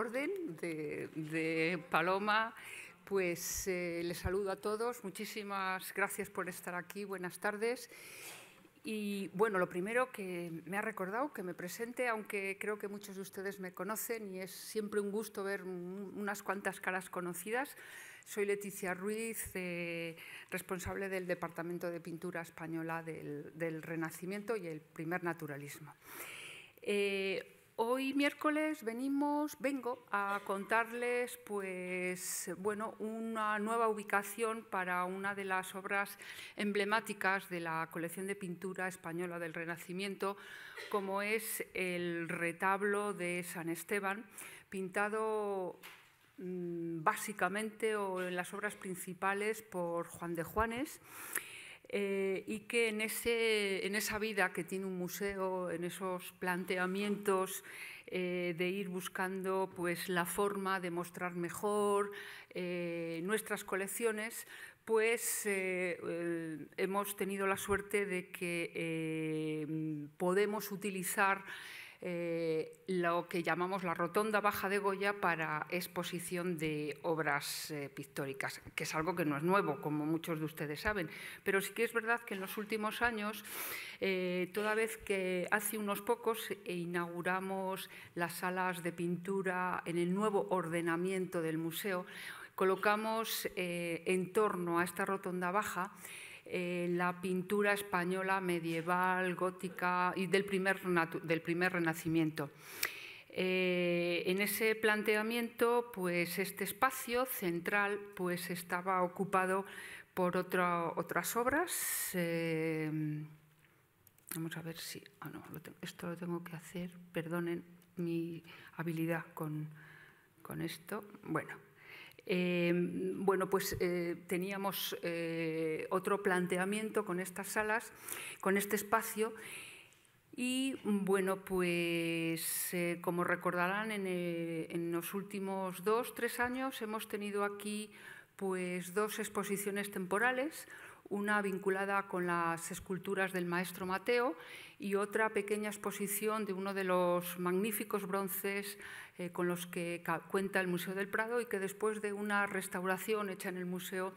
orden de, Paloma, pues eh, les saludo a todos. Muchísimas gracias por estar aquí. Buenas tardes. Y bueno, lo primero que me ha recordado que me presente, aunque creo que muchos de ustedes me conocen y es siempre un gusto ver unas cuantas caras conocidas. Soy Leticia Ruiz, eh, responsable del Departamento de Pintura Española del, Renacimiento y el primer naturalismo. Eh, Hoy miércoles venimos, vengo a contarles pues, bueno, una nueva ubicación para una de las obras emblemáticas de la colección de pintura española del Renacimiento, como es el retablo de San Esteban, pintado mm, básicamente o en las obras principales por Juan de Juanes eh, y que en, ese, en esa vida que tiene un museo, en esos planteamientos eh, de ir buscando pues, la forma de mostrar mejor eh, nuestras colecciones, pues hemos tenido la suerte de que podemos utilizar eh, lo que llamamos la rotonda baja de Goya para exposición de obras eh, pictóricas, que es algo que no es nuevo, como muchos de ustedes saben. Pero sí que es verdad que en los últimos años, eh, toda vez que hace unos pocos inauguramos las salas de pintura en el nuevo ordenamiento del museo, colocamos en torno a esta rotonda baja eh, la pintura española medieval, gótica y del primer, del primer renacimiento. Eh, en ese planteamiento, pues este espacio central pues, estaba ocupado por otras obras. Eh, vamos a ver si... Ah, esto lo tengo que hacer. Perdonen mi habilidad con, con esto. Bueno, Em, bueno, pues eh, teníamos eh, otro planteamiento con estas salas, con este espacio. Y bueno, pues eh, como recordarán, en, en los últimos dos, tres años hemos tenido aquí pues dos exposiciones temporales una vinculada con las esculturas del maestro Mateo y otra pequeña exposición de uno de los magníficos bronces eh, con los que cuenta el Museo del Prado y que después de una restauración hecha en el museo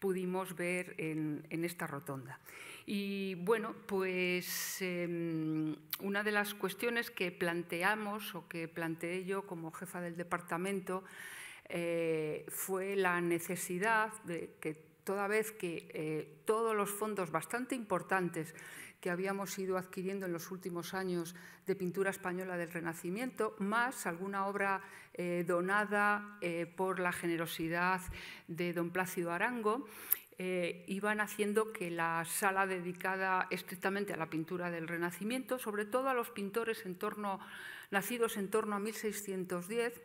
pudimos ver en, esta rotonda. Y bueno, pues em, una de las cuestiones que planteamos o que planteé yo como jefa del departamento eh, fue la necesidad de que toda vez que eh, todos los fondos bastante importantes que habíamos ido adquiriendo en los últimos años de pintura española del Renacimiento, más alguna obra eh, donada eh, por la generosidad de don Plácido Arango, iban haciendo que la sala dedicada estrictamente a la pintura del Renacimiento, sobre todo a los pintores en torno, nacidos en torno a 1610,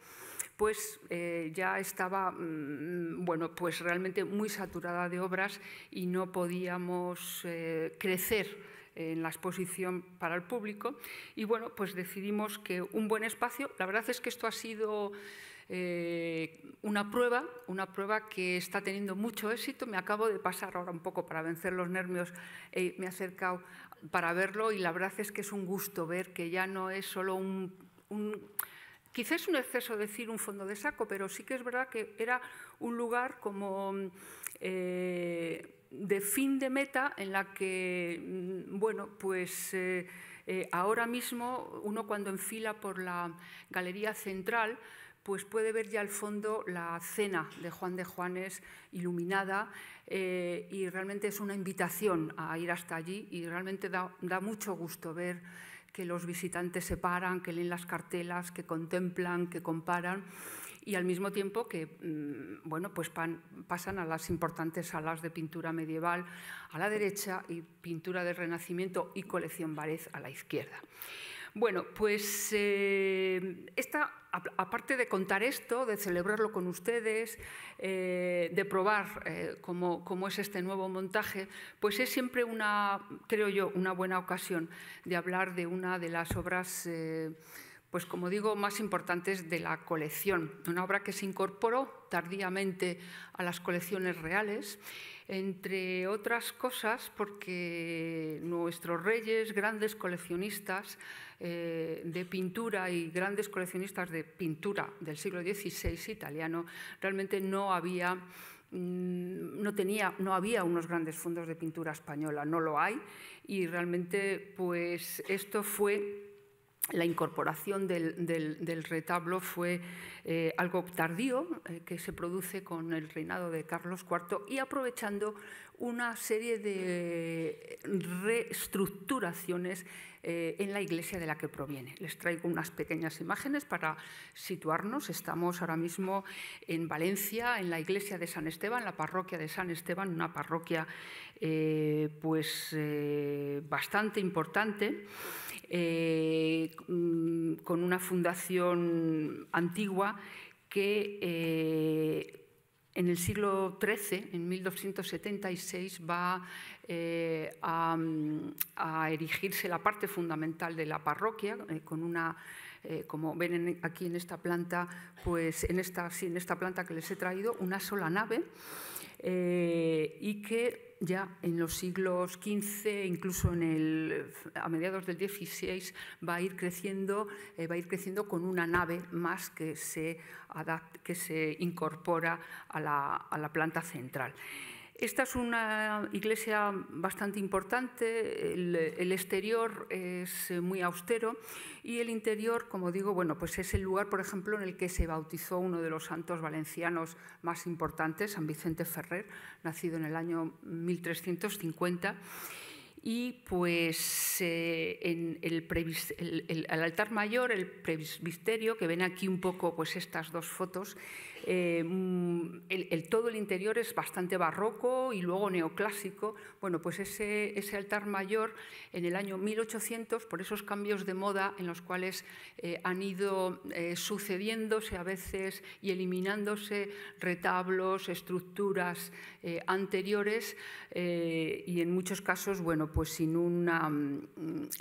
pues eh, ya estaba mm, bueno, pues realmente muy saturada de obras y no podíamos eh, crecer en la exposición para el público. Y bueno, pues decidimos que un buen espacio, la verdad es que esto ha sido eh, una prueba, una prueba que está teniendo mucho éxito. Me acabo de pasar ahora un poco para vencer los nervios, y me he acercado para verlo y la verdad es que es un gusto ver que ya no es solo un Quizás es un exceso decir un fondo de saco, pero sí que es verdad que era un lugar como eh, de fin de meta en la que, mm, bueno, pues eh, eh, ahora mismo uno cuando enfila por la galería central, pues puede ver ya al fondo la cena de Juan de Juanes iluminada y realmente es una invitación a ir hasta allí y realmente da mucho gusto ver que los visitantes se paran, que leen las cartelas, que contemplan, que comparan y al mismo tiempo que mm, bueno, pues pasan a las importantes salas de pintura medieval a la derecha y pintura del Renacimiento y colección Varez a la izquierda. Bueno, pues eh, esta, aparte de contar esto, de celebrarlo con ustedes, eh, de probar eh, cómo, cómo, es este nuevo montaje, pues es siempre una, creo yo, una buena ocasión de hablar de una de las obras pues como digo, más importantes de la colección. Una obra que se incorporó tardíamente a las colecciones reales, entre otras cosas porque nuestros reyes, grandes coleccionistas eh, de pintura y grandes coleccionistas de pintura del siglo XVI italiano, realmente no había mm, no, tenía, no había unos grandes fondos de pintura española, no lo hay, y realmente pues esto fue la incorporación del, retablo fue eh, algo tardío eh, que se produce con el reinado de Carlos IV y aprovechando una serie de reestructuraciones eh, en la iglesia de la que proviene. Les traigo unas pequeñas imágenes para situarnos. Estamos ahora mismo en Valencia, en la iglesia de San Esteban, la parroquia de San Esteban, una parroquia pues, bastante importante. Eh, mm, con una fundación antigua que eh, en el siglo XIII, en 1276, va eh, mm, a, erigirse la parte fundamental de la parroquia, con una, como ven aquí en esta planta, pues en esta, sí, en esta planta que les he traído, una sola nave, y que ya en los siglos XV, incluso en a mediados del XVI, va a ir creciendo, eh, va a ir creciendo con una nave más que se, que se incorpora a la planta central. Esta es una iglesia bastante importante, el, exterior es eh, muy austero y el interior, como digo, bueno, pues es el lugar, por ejemplo, en el que se bautizó uno de los santos valencianos más importantes, San Vicente Ferrer, nacido en el año 1350. Y pues eh, en el, altar mayor, el presbiterio, que ven aquí un poco pues estas dos fotos, eh, mm, el, todo el interior es bastante barroco y luego neoclásico. Bueno, pues ese, ese, altar mayor en el año 1800, por esos cambios de moda en los cuales eh, han ido eh, sucediéndose a veces y eliminándose retablos, estructuras anteriores y en muchos casos, bueno, pues sin, una, mm,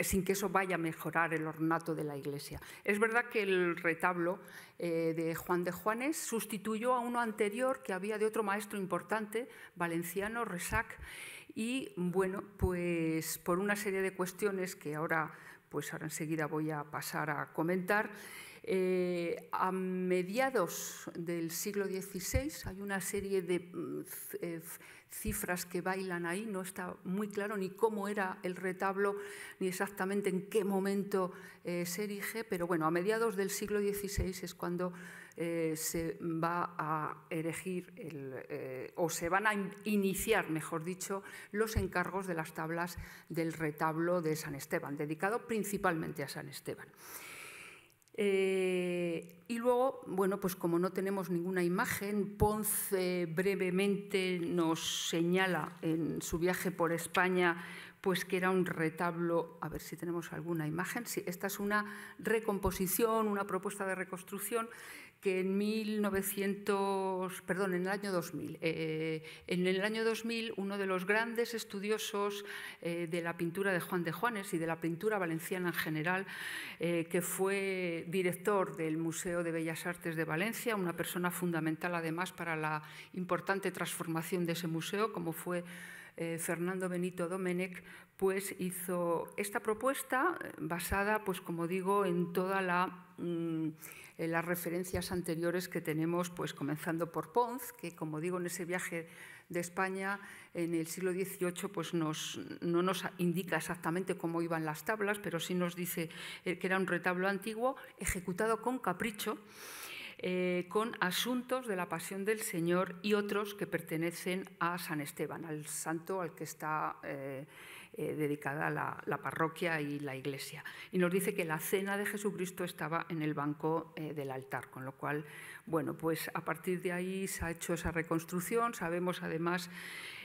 sin que eso vaya a mejorar el ornato de la iglesia. Es verdad que el retablo de Juan de Juanes, sus sustituyó a uno anterior que había de otro maestro importante, valenciano, Resac, y bueno, pues por una serie de cuestiones que ahora, pues ahora enseguida voy a pasar a comentar, eh, a mediados del siglo XVI hay una serie de eh, cifras que bailan ahí, no está muy claro ni cómo era el retablo, ni exactamente en qué momento eh, se erige, pero bueno, a mediados del siglo XVI es cuando eh, se va a erigir eh, o se van a iniciar, mejor dicho, los encargos de las tablas del retablo de San Esteban, dedicado principalmente a San Esteban. Eh, y luego, bueno, pues como no tenemos ninguna imagen, Ponce brevemente nos señala en su viaje por España pues que era un retablo, a ver si tenemos alguna imagen, si esta es una recomposición, una propuesta de reconstrucción que en 1900, perdón, en el año 2000, eh, en el año 2000 uno de los grandes estudiosos eh, de la pintura de Juan de Juanes y de la pintura valenciana en general, eh, que fue director del Museo de Bellas Artes de Valencia, una persona fundamental además para la importante transformación de ese museo, como fue Fernando Benito Domenech, pues hizo esta propuesta basada, pues como digo, en toda la... Mm, eh, las referencias anteriores que tenemos, pues comenzando por Ponce, que como digo, en ese viaje de España en el siglo XVIII pues no nos indica exactamente cómo iban las tablas, pero sí nos dice eh, que era un retablo antiguo ejecutado con capricho. Eh, con asuntos de la pasión del Señor y otros que pertenecen a San Esteban, al santo al que está eh, dedicada a la, parroquia y la iglesia. Y nos dice que la cena de Jesucristo estaba en el banco eh, del altar, con lo cual, bueno, pues a partir de ahí se ha hecho esa reconstrucción. Sabemos además,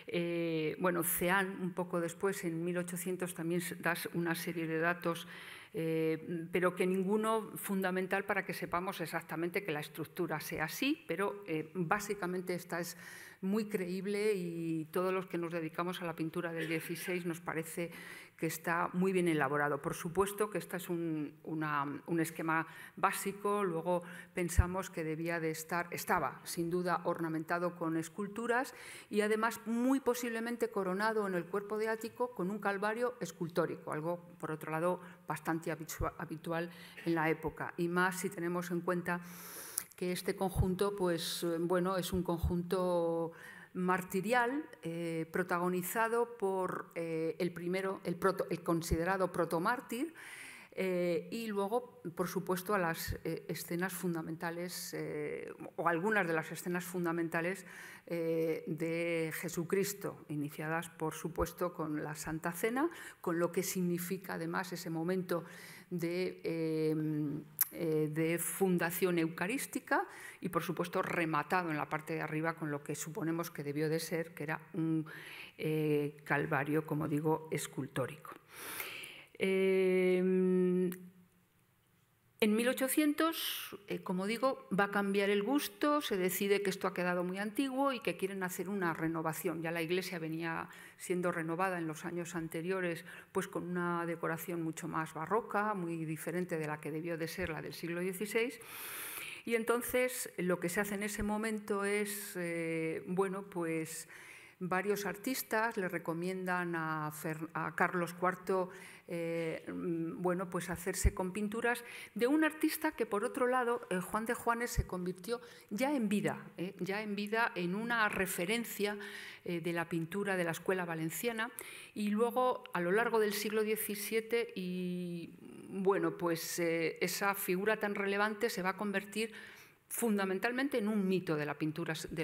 eh, bueno, CEAN un poco después, en 1800, también das una serie de datos eh, pero que ninguno fundamental para que sepamos exactamente que la estructura sea así, pero eh, básicamente esta es muy creíble y todos los que nos dedicamos a la pintura del 16 nos parece que está muy bien elaborado. Por supuesto que este es un, un, esquema básico, luego pensamos que debía de estar, estaba sin duda ornamentado con esculturas y además muy posiblemente coronado en el cuerpo de Ático con un calvario escultórico, algo por otro lado bastante habitual en la época y más si tenemos en cuenta que este conjunto pues, eh, bueno, es un conjunto martirial eh, protagonizado por eh, el primero, el, considerado protomártir, eh, y luego, por supuesto, a las escenas fundamentales o algunas de las escenas fundamentales de Jesucristo, iniciadas, por supuesto, con la Santa Cena, con lo que significa además ese momento de eh, de fundación eucarística y, por supuesto, rematado en la parte de arriba con lo que suponemos que debió de ser, que era un eh, calvario, como digo, escultórico. Eh, en 1800, eh, como digo, va a cambiar el gusto, se decide que esto ha quedado muy antiguo y que quieren hacer una renovación. Ya la iglesia venía siendo renovada en los años anteriores, pues con una decoración mucho más barroca, muy diferente de la que debió de ser la del siglo XVI. Y entonces lo que se hace en ese momento es, eh, bueno, pues Varios artistas le recomiendan a, Carlos IV eh, mm, bueno, pues hacerse con pinturas de un artista que, por otro lado, el eh, Juan de Juanes se convirtió ya en vida, eh, ya en vida en una referencia de la pintura de la escuela valenciana y luego a lo largo del siglo XVII y bueno, pues esa figura tan relevante se va a convertir fundamentalmente en un mito de la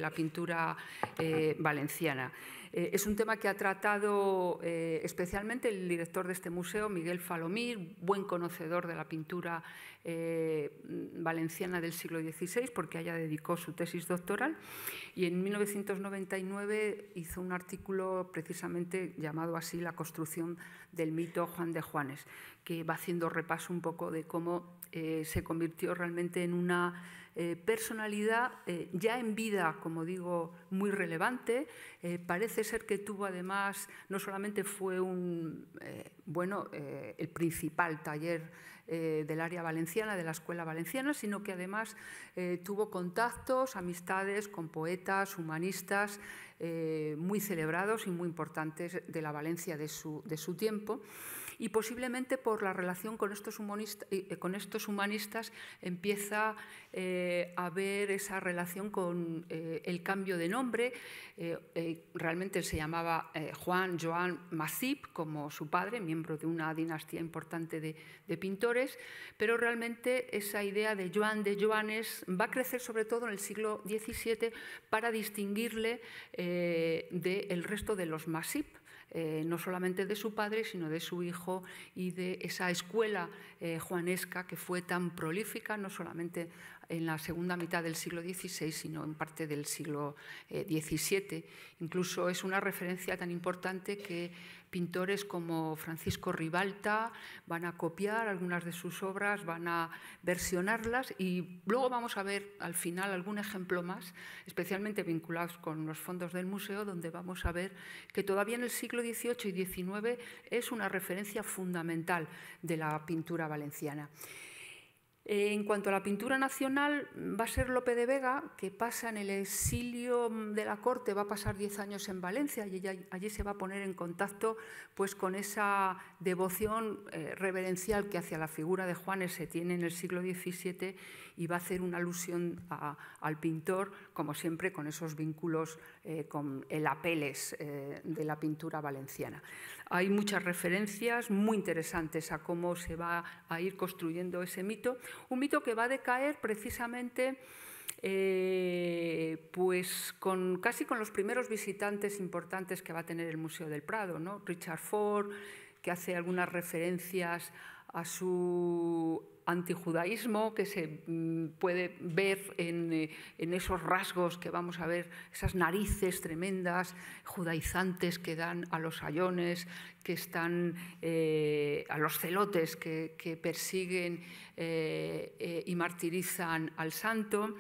pintura, eh, valenciana. Eh, es un tema que ha tratado eh, especialmente el director de este museo, Miguel Falomir, buen conocedor de la pintura valenciana del siglo XVI, porque allá dedicó su tesis doctoral, y en 1999 hizo un artículo precisamente llamado así La construcción del mito Juan de Juanes, que va haciendo repaso un poco de cómo eh, se convirtió realmente en una eh, personalidad eh, ya en vida, como digo, muy relevante. parece ser que tuvo además, no solamente fue un, bueno, el principal taller del área valenciana, de la escuela valenciana, sino que además tuvo contactos, amistades con poetas, humanistas muy celebrados y muy importantes de la Valencia de su tiempo y posiblemente por la relación con estos, eh, eh, humanistas empieza eh, a haber esa relación con el cambio de nombre. realmente se llamaba Juan Joan Masip, como su padre, miembro de una dinastía importante de, pintores, pero realmente esa idea de Joan de Joanes va a crecer sobre todo en el siglo XVII para distinguirle del resto de los Masip, eh, no solamente de su padre, sino de su hijo y de esa escuela eh, juanesca que fue tan prolífica, no solamente en la segunda mitad del siglo XVI, sino en parte del siglo XVII. Eh, Incluso es una referencia tan importante que pintores como Francisco Ribalta van a copiar algunas de sus obras, van a versionarlas y luego vamos a ver al final algún ejemplo más, especialmente vinculados con los fondos del museo, donde vamos a ver que todavía en el siglo XVIII y XIX es una referencia fundamental de la pintura valenciana. Eh, en cuanto a la pintura nacional, va a ser Lope de Vega, que pasa en el exilio de la corte, va a pasar diez años en Valencia y allí se va a poner en contacto pues, con esa devoción eh, reverencial que hacia la figura de Juanes se tiene en el siglo XVII y va a hacer una alusión al pintor, como siempre, con esos vínculos eh, con el apeles de la pintura valenciana. Hay muchas referencias muy interesantes a cómo se va a ir construyendo ese mito, un mito que va a decaer precisamente eh, pues con, casi con los primeros visitantes importantes que va a tener el Museo del Prado, ¿no? Richard Ford, que hace algunas referencias a su antijudaísmo que se mm, puede ver eh, en, esos rasgos que vamos a ver, esas narices tremendas judaizantes que dan a los ayones, que están eh, a los celotes que, persiguen eh, y martirizan al santo.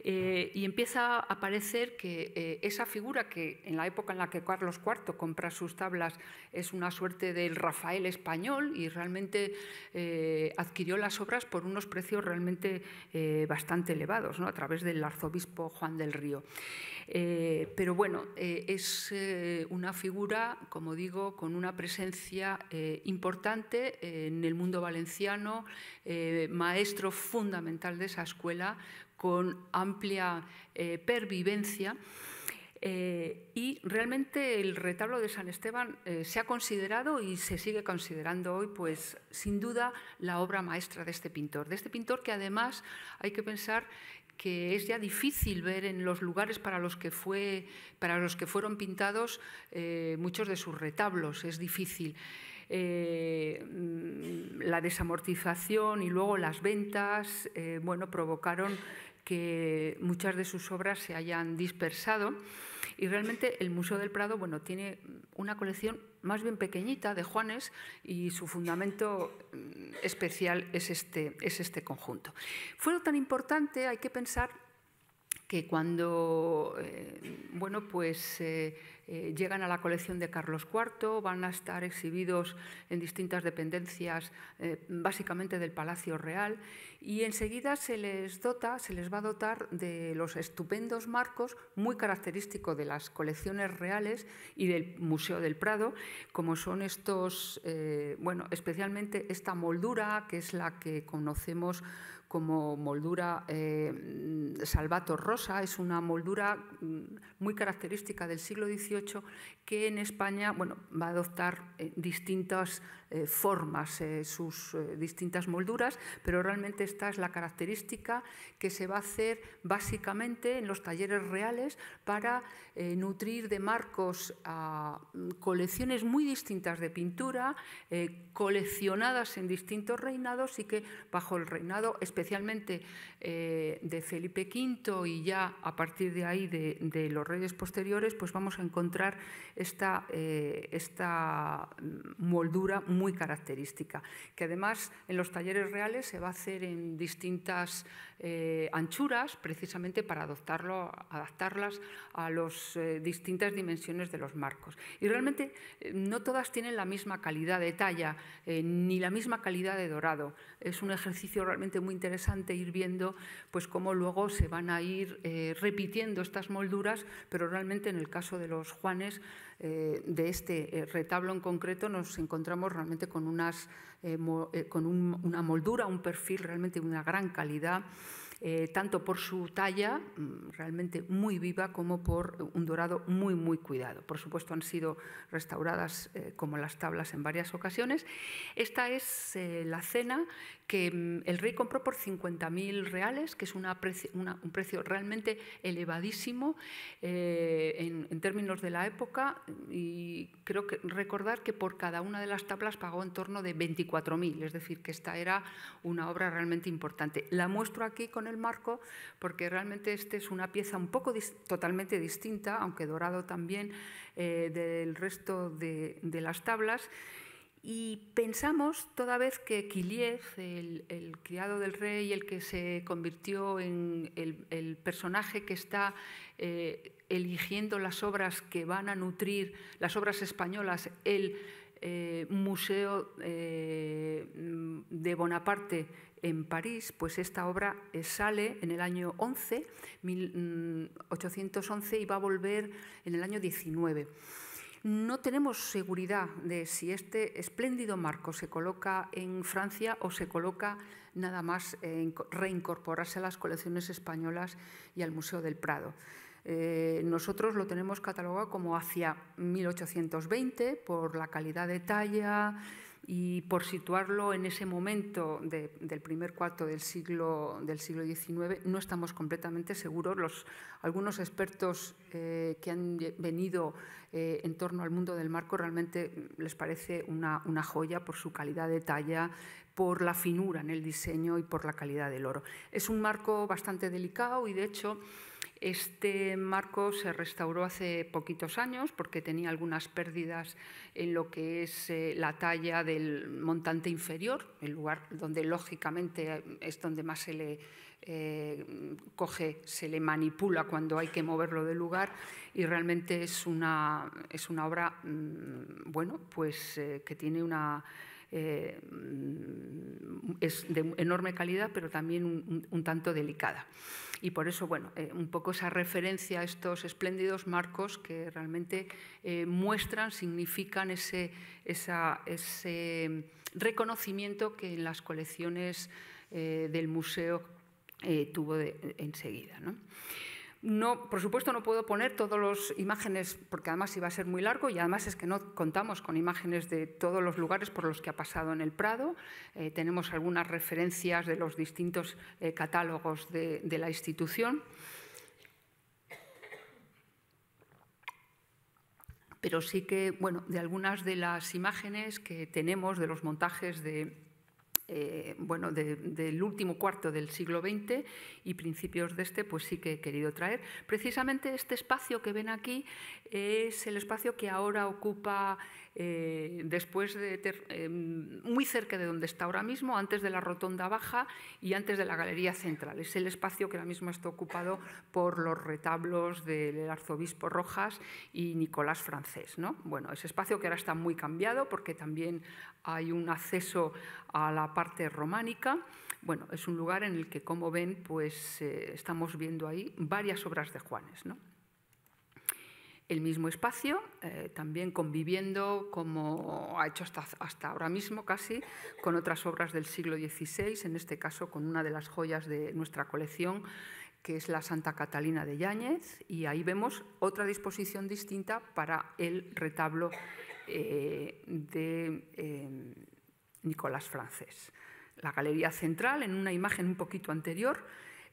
Eh, y empieza a parecer que eh, esa figura que en la época en la que Carlos IV compra sus tablas es una suerte del Rafael español y realmente eh, adquirió las obras por unos precios realmente bastante elevados, a través del arzobispo Juan del Río. pero bueno, es una figura, como digo, con una presencia importante en el mundo valenciano, maestro fundamental de esa escuela, con amplia eh, pervivencia. Eh, y realmente el retablo de San Esteban eh, se ha considerado y se sigue considerando hoy, pues sin duda, la obra maestra de este pintor. De este pintor que además hay que pensar que es ya difícil ver en los lugares para los que, fue, para los que fueron pintados muchos de sus retablos. Es difícil. Mm, la desamortización y luego las ventas bueno, provocaron que muchas de sus obras se hayan dispersado. Y realmente el Museo del Prado bueno, tiene una colección más bien pequeñita de Juanes y su fundamento mm, especial es este, es este conjunto. Fue tan importante, hay que pensar que cuando eh, bueno, pues, eh, eh, llegan a la colección de Carlos IV, van a estar exhibidos en distintas dependencias, básicamente del Palacio Real, y enseguida se les dota, se les va a dotar de los estupendos marcos muy característicos de las colecciones reales y del Museo del Prado, como son estos, eh, bueno, especialmente esta moldura, que es la que conocemos como moldura eh, Salvator Rosa, es una moldura mm, muy característica del siglo XVIII que en España bueno, va a adoptar eh, distintas eh, formas, eh, sus eh, distintas molduras, pero realmente esta es la característica que se va a hacer básicamente en los talleres reales para nutrir de marcos a mm, colecciones muy distintas de pintura, coleccionadas en distintos reinados y que bajo el reinado especialmente de Felipe V y ya a partir de ahí de, los reyes posteriores, pues vamos a encontrar esta, esta mm, moldura muy muy característica, que además en los talleres reales se va a hacer en distintas eh, anchuras, precisamente para adoptarlo, adaptarlas a las eh, distintas dimensiones de los marcos. Y realmente eh, no todas tienen la misma calidad de talla, ni la misma calidad de dorado. Es un ejercicio realmente muy interesante ir viendo pues, cómo luego se van a ir repitiendo estas molduras, pero realmente en el caso de los Juanes, eh, de este eh, retablo en concreto nos encontramos realmente con, unas, eh, con una moldura, un perfil realmente de una gran calidad. tanto por su talla mm, realmente muy viva como por un dorado muy muy cuidado. Por supuesto han sido restauradas como las tablas en varias ocasiones. Esta es la cena que mm, el rey compró por 50.000 reales, que es una un precio realmente elevadísimo eh, en, términos de la época y creo que recordar que por cada una de las tablas pagó en torno de 24.000, es decir, que esta era una obra realmente importante. La muestro aquí con el marco porque realmente esta es una pieza un poco totalmente distinta, aunque dorado también, eh, del resto de, de las tablas. Y pensamos, toda vez que Kiliev, el, criado del rey, el que se convirtió en el, personaje que está eh, eligiendo las obras que van a nutrir, las obras españolas, el eh, Museo eh, de Bonaparte en París, pues esta obra sale en el año 11, 1811, mm, y va a volver en el año 19. No tenemos seguridad de si este espléndido marco se coloca en Francia o se coloca nada más en reincorporarse a las colecciones españolas y al Museo del Prado. Eh, nosotros lo tenemos catalogado como hacia 1820 por la calidad de talla, y por situarlo en ese momento del primer cuarto del siglo, del siglo XIX, no estamos completamente seguros. Los, algunos expertos eh, que han venido eh, en torno al mundo del marco realmente les parece una, una joya por su calidad de talla, por la finura en el diseño y por la calidad del oro. Es un marco bastante delicado y, de hecho, este marco se restauró hace poquitos años porque tenía algunas pérdidas en lo que es eh, la talla del montante inferior, el lugar donde lógicamente es donde más se le eh, coge, se le manipula cuando hay que moverlo del lugar y realmente es una, es una obra, mm, bueno, pues eh, que tiene una eh, es de enorme calidad, pero también un, tanto delicada. Y por eso, bueno, eh, un poco esa referencia a estos espléndidos marcos que realmente eh, muestran, significan ese, ese, reconocimiento que en las colecciones del museo tuvo enseguida. ¿no? por supuesto, no puedo poner todas las imágenes, porque además iba a ser muy largo y además es que no contamos con imágenes de todos los lugares por los que ha pasado en el Prado. Eh, tenemos algunas referencias de los distintos eh, catálogos de la institución. Pero sí que, bueno, de algunas de las imágenes que tenemos de los montajes de, eh, bueno, del último cuarto del siglo XX y principios de este, pues sí que he querido traer. Precisamente este espacio que ven aquí es el espacio que ahora ocupa eh, después de em, muy cerca de donde está ahora mismo, antes de la rotonda baja y antes de la galería central. Es el espacio que ahora mismo está ocupado por los retablos del arzobispo Rojas y Nicolás Francés. ¿no? Bueno, ese espacio que ahora está muy cambiado porque también hay un acceso a la parte románica. Bueno, es un lugar en el que, como ven, pues eh, estamos viendo ahí varias obras de Juanes el mismo espacio, eh, también conviviendo, como ha hecho hasta, ahora mismo casi, con otras obras del siglo XVI, en este caso con una de las joyas de nuestra colección, que es la Santa Catalina de Yáñez, y ahí vemos otra disposición distinta para el retablo eh, de eh, Nicolás Francés. La galería central, en una imagen un poquito anterior,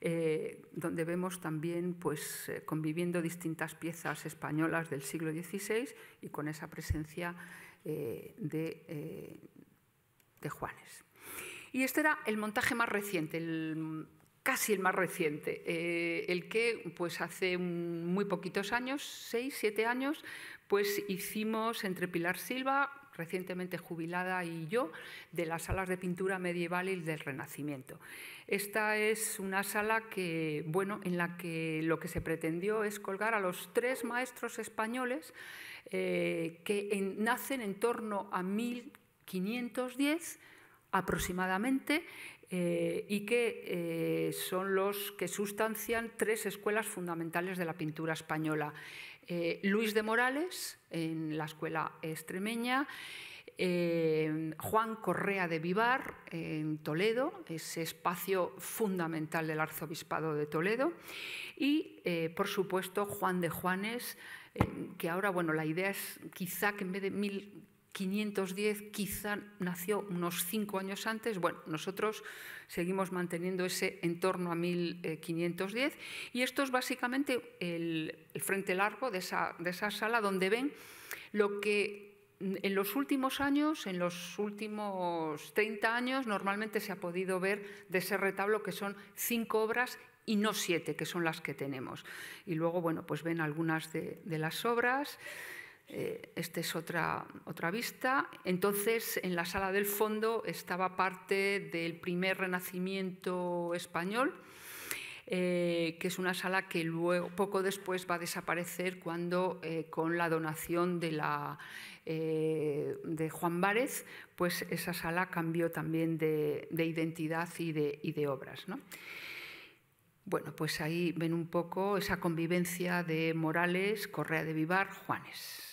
eh, donde vemos también pues, eh, conviviendo distintas piezas españolas del siglo XVI y con esa presencia eh, de, de Juanes. Y este era el montaje más reciente, el, casi el más reciente, el que pues hace muy poquitos años, seis, siete años, pues hicimos entre Pilar Silva, recientemente jubilada, y yo, de las salas de pintura medieval y del Renacimiento. Esta es una sala que, bueno, en la que lo que se pretendió es colgar a los tres maestros españoles eh, que nacen en torno a 1510 aproximadamente eh, y que eh, son los que sustancian tres escuelas fundamentales de la pintura española. Eh, Luis de Morales en la Escuela Extremeña, eh, Juan Correa de Vivar en Toledo, ese espacio fundamental del Arzobispado de Toledo, y eh, por supuesto Juan de Juanes, que ahora, bueno, la idea es quizá que en vez de mil 510 quizá nació unos cinco años antes. Bueno, nosotros seguimos manteniendo ese entorno a 1510 eh, y esto es básicamente el, frente largo de esa, sala donde ven lo que en los últimos años, en los últimos 30 años, normalmente se ha podido ver de ese retablo que son cinco obras y no siete, que son las que tenemos. Y luego, bueno, pues ven algunas de, de las obras. Eh, esta es otra, otra vista. Entonces, en la sala del fondo estaba parte del primer renacimiento español, eh, que es una sala que luego, poco después va a desaparecer cuando eh, con la donación de, la, de Juan Várez, pues esa sala cambió también de, identidad y de, obras. Bueno, pues ahí ven un poco esa convivencia de Morales, Correa de Vivar, Juanes.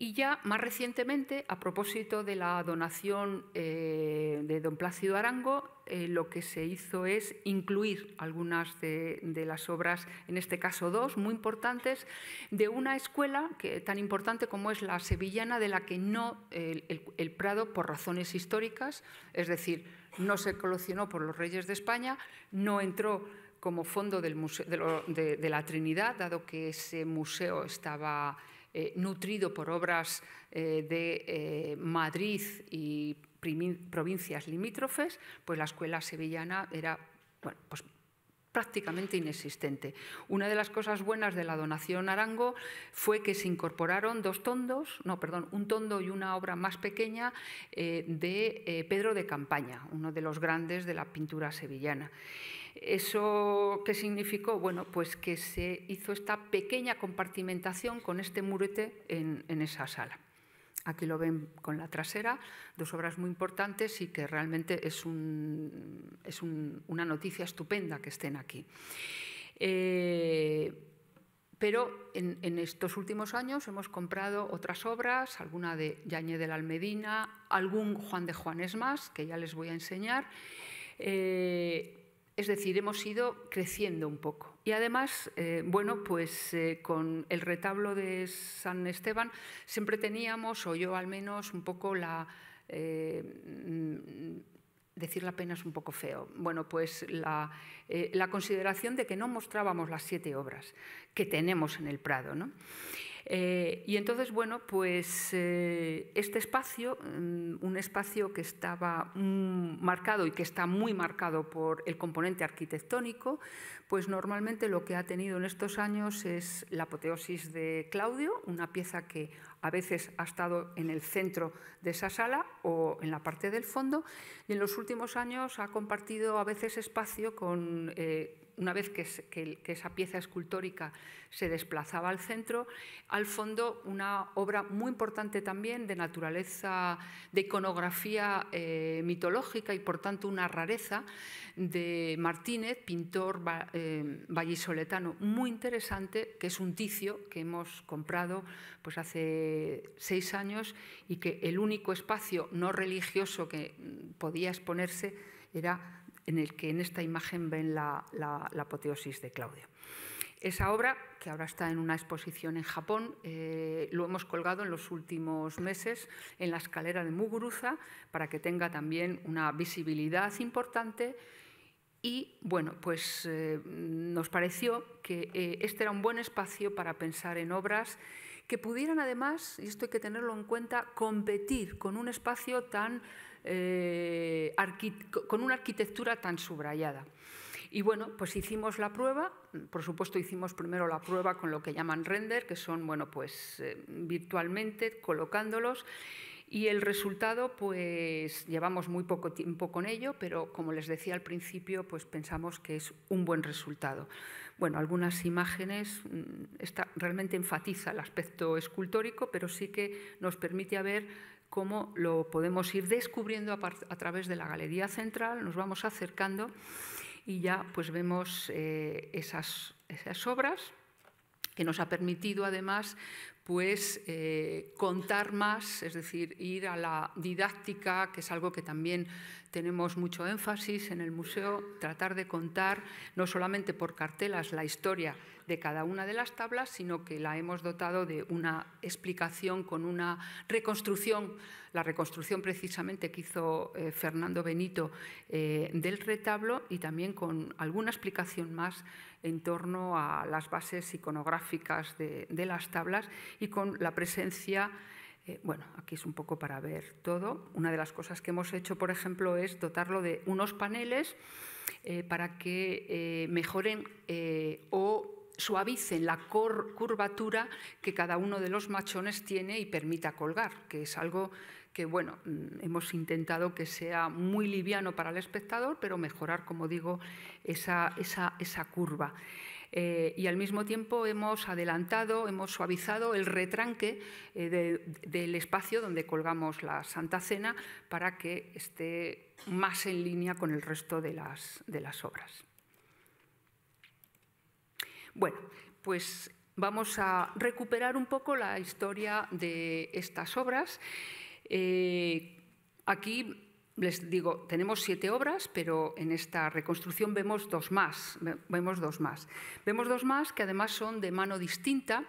Y ya más recientemente, a propósito de la donación eh, de don Plácido Arango, eh, lo que se hizo es incluir algunas de, las obras, en este caso dos, muy importantes, de una escuela tan importante como es la sevillana, de la que no el, Prado, por razones históricas, es decir, no se colocionó por los reyes de España, no entró como fondo del museo, de la Trinidad, dado que ese museo estaba eh, nutrido por obras eh, de eh, Madrid y provincias limítrofes, pues la escuela sevillana era bueno, pues, prácticamente inexistente. Una de las cosas buenas de la donación Arango fue que se incorporaron dos tondos, no, perdón, un tondo y una obra más pequeña de Pedro de Campaña, uno de los grandes de la pintura sevillana. ¿Eso qué significó? Bueno, pues que se hizo esta pequeña compartimentación con este murete en, esa sala. Aquí lo ven con la trasera, dos obras muy importantes y que realmente es, es una noticia estupenda que estén aquí. Eh, pero en, estos últimos años hemos comprado otras obras, alguna de Yañé de la Almedina, algún Juan de Juanes más, que ya les voy a enseñar. Eh, es decir, hemos ido creciendo un poco. Y además, eh, bueno, pues eh, con el retablo de San Esteban siempre teníamos, o yo al menos, un poco la... Eh, mm, decir la pena es un poco feo. Bueno, pues la, consideración de que no mostrábamos las siete obras que tenemos en el Prado. Eh, y entonces, bueno, pues eh, este espacio, mm, un espacio que estaba marcado y que está muy marcado por el componente arquitectónico, pues normalmente lo que ha tenido en estos años es la apoteosis de Claudio, una pieza que a veces ha estado en el centro de esa sala o en la parte del fondo, y en los últimos años ha compartido a veces espacio con... Eh, una vez que, esa pieza escultórica se desplazaba al centro, al fondo una obra muy importante también de naturaleza, de iconografía eh, mitológica y por tanto una rareza de Martínez, pintor eh, vallisoletano muy interesante, que es un ticio que hemos comprado pues, hace seis años y que el único espacio no religioso que podía exponerse era en el que en esta imagen ven la, apoteosis de Claudio. Esa obra, que ahora está en una exposición en Japón, eh, lo hemos colgado en los últimos meses en la escalera de Muguruza para que tenga también una visibilidad importante. Y bueno, pues eh, nos pareció que eh, este era un buen espacio para pensar en obras que pudieran además, y esto hay que tenerlo en cuenta, competir con un espacio tan eh, con una arquitectura tan subrayada. Y bueno, pues hicimos la prueba, por supuesto hicimos primero la prueba con lo que llaman render, que son, bueno, pues eh, virtualmente colocándolos. Y el resultado, pues llevamos muy poco tiempo con ello, pero como les decía al principio, pues pensamos que es un buen resultado. Bueno, algunas imágenes, mm, esta realmente enfatiza el aspecto escultórico, pero sí que nos permite ver cómo lo podemos ir descubriendo a, través de la galería central, nos vamos acercando y ya pues vemos eh, esas, obras que nos ha permitido además pues eh, contar más, es decir, ir a la didáctica, que es algo que también tenemos mucho énfasis en el museo, tratar de contar no solamente por cartelas la historia de cada una de las tablas, sino que la hemos dotado de una explicación con una reconstrucción, la reconstrucción precisamente que hizo eh, Fernando Benito eh, del retablo y también con alguna explicación más en torno a las bases iconográficas de, las tablas y con la presencia eh, bueno, aquí es un poco para ver todo. Una de las cosas que hemos hecho, por ejemplo, es dotarlo de unos paneles para que mejoren o suavicen la curvatura que cada uno de los machones tiene y permita colgar, que es algo que bueno, mm, hemos intentado que sea muy liviano para el espectador, pero mejorar, como digo, esa, curva. Eh, y al mismo tiempo hemos adelantado, hemos suavizado el retranque eh, del espacio donde colgamos la Santa Cena para que esté más en línea con el resto de las obras. Bueno, pues vamos a recuperar un poco la historia de estas obras. Eh, aquí les digo, tenemos siete obras, pero en esta reconstrucción vemos dos más. Vemos dos más, vemos dos más que además son de mano distinta,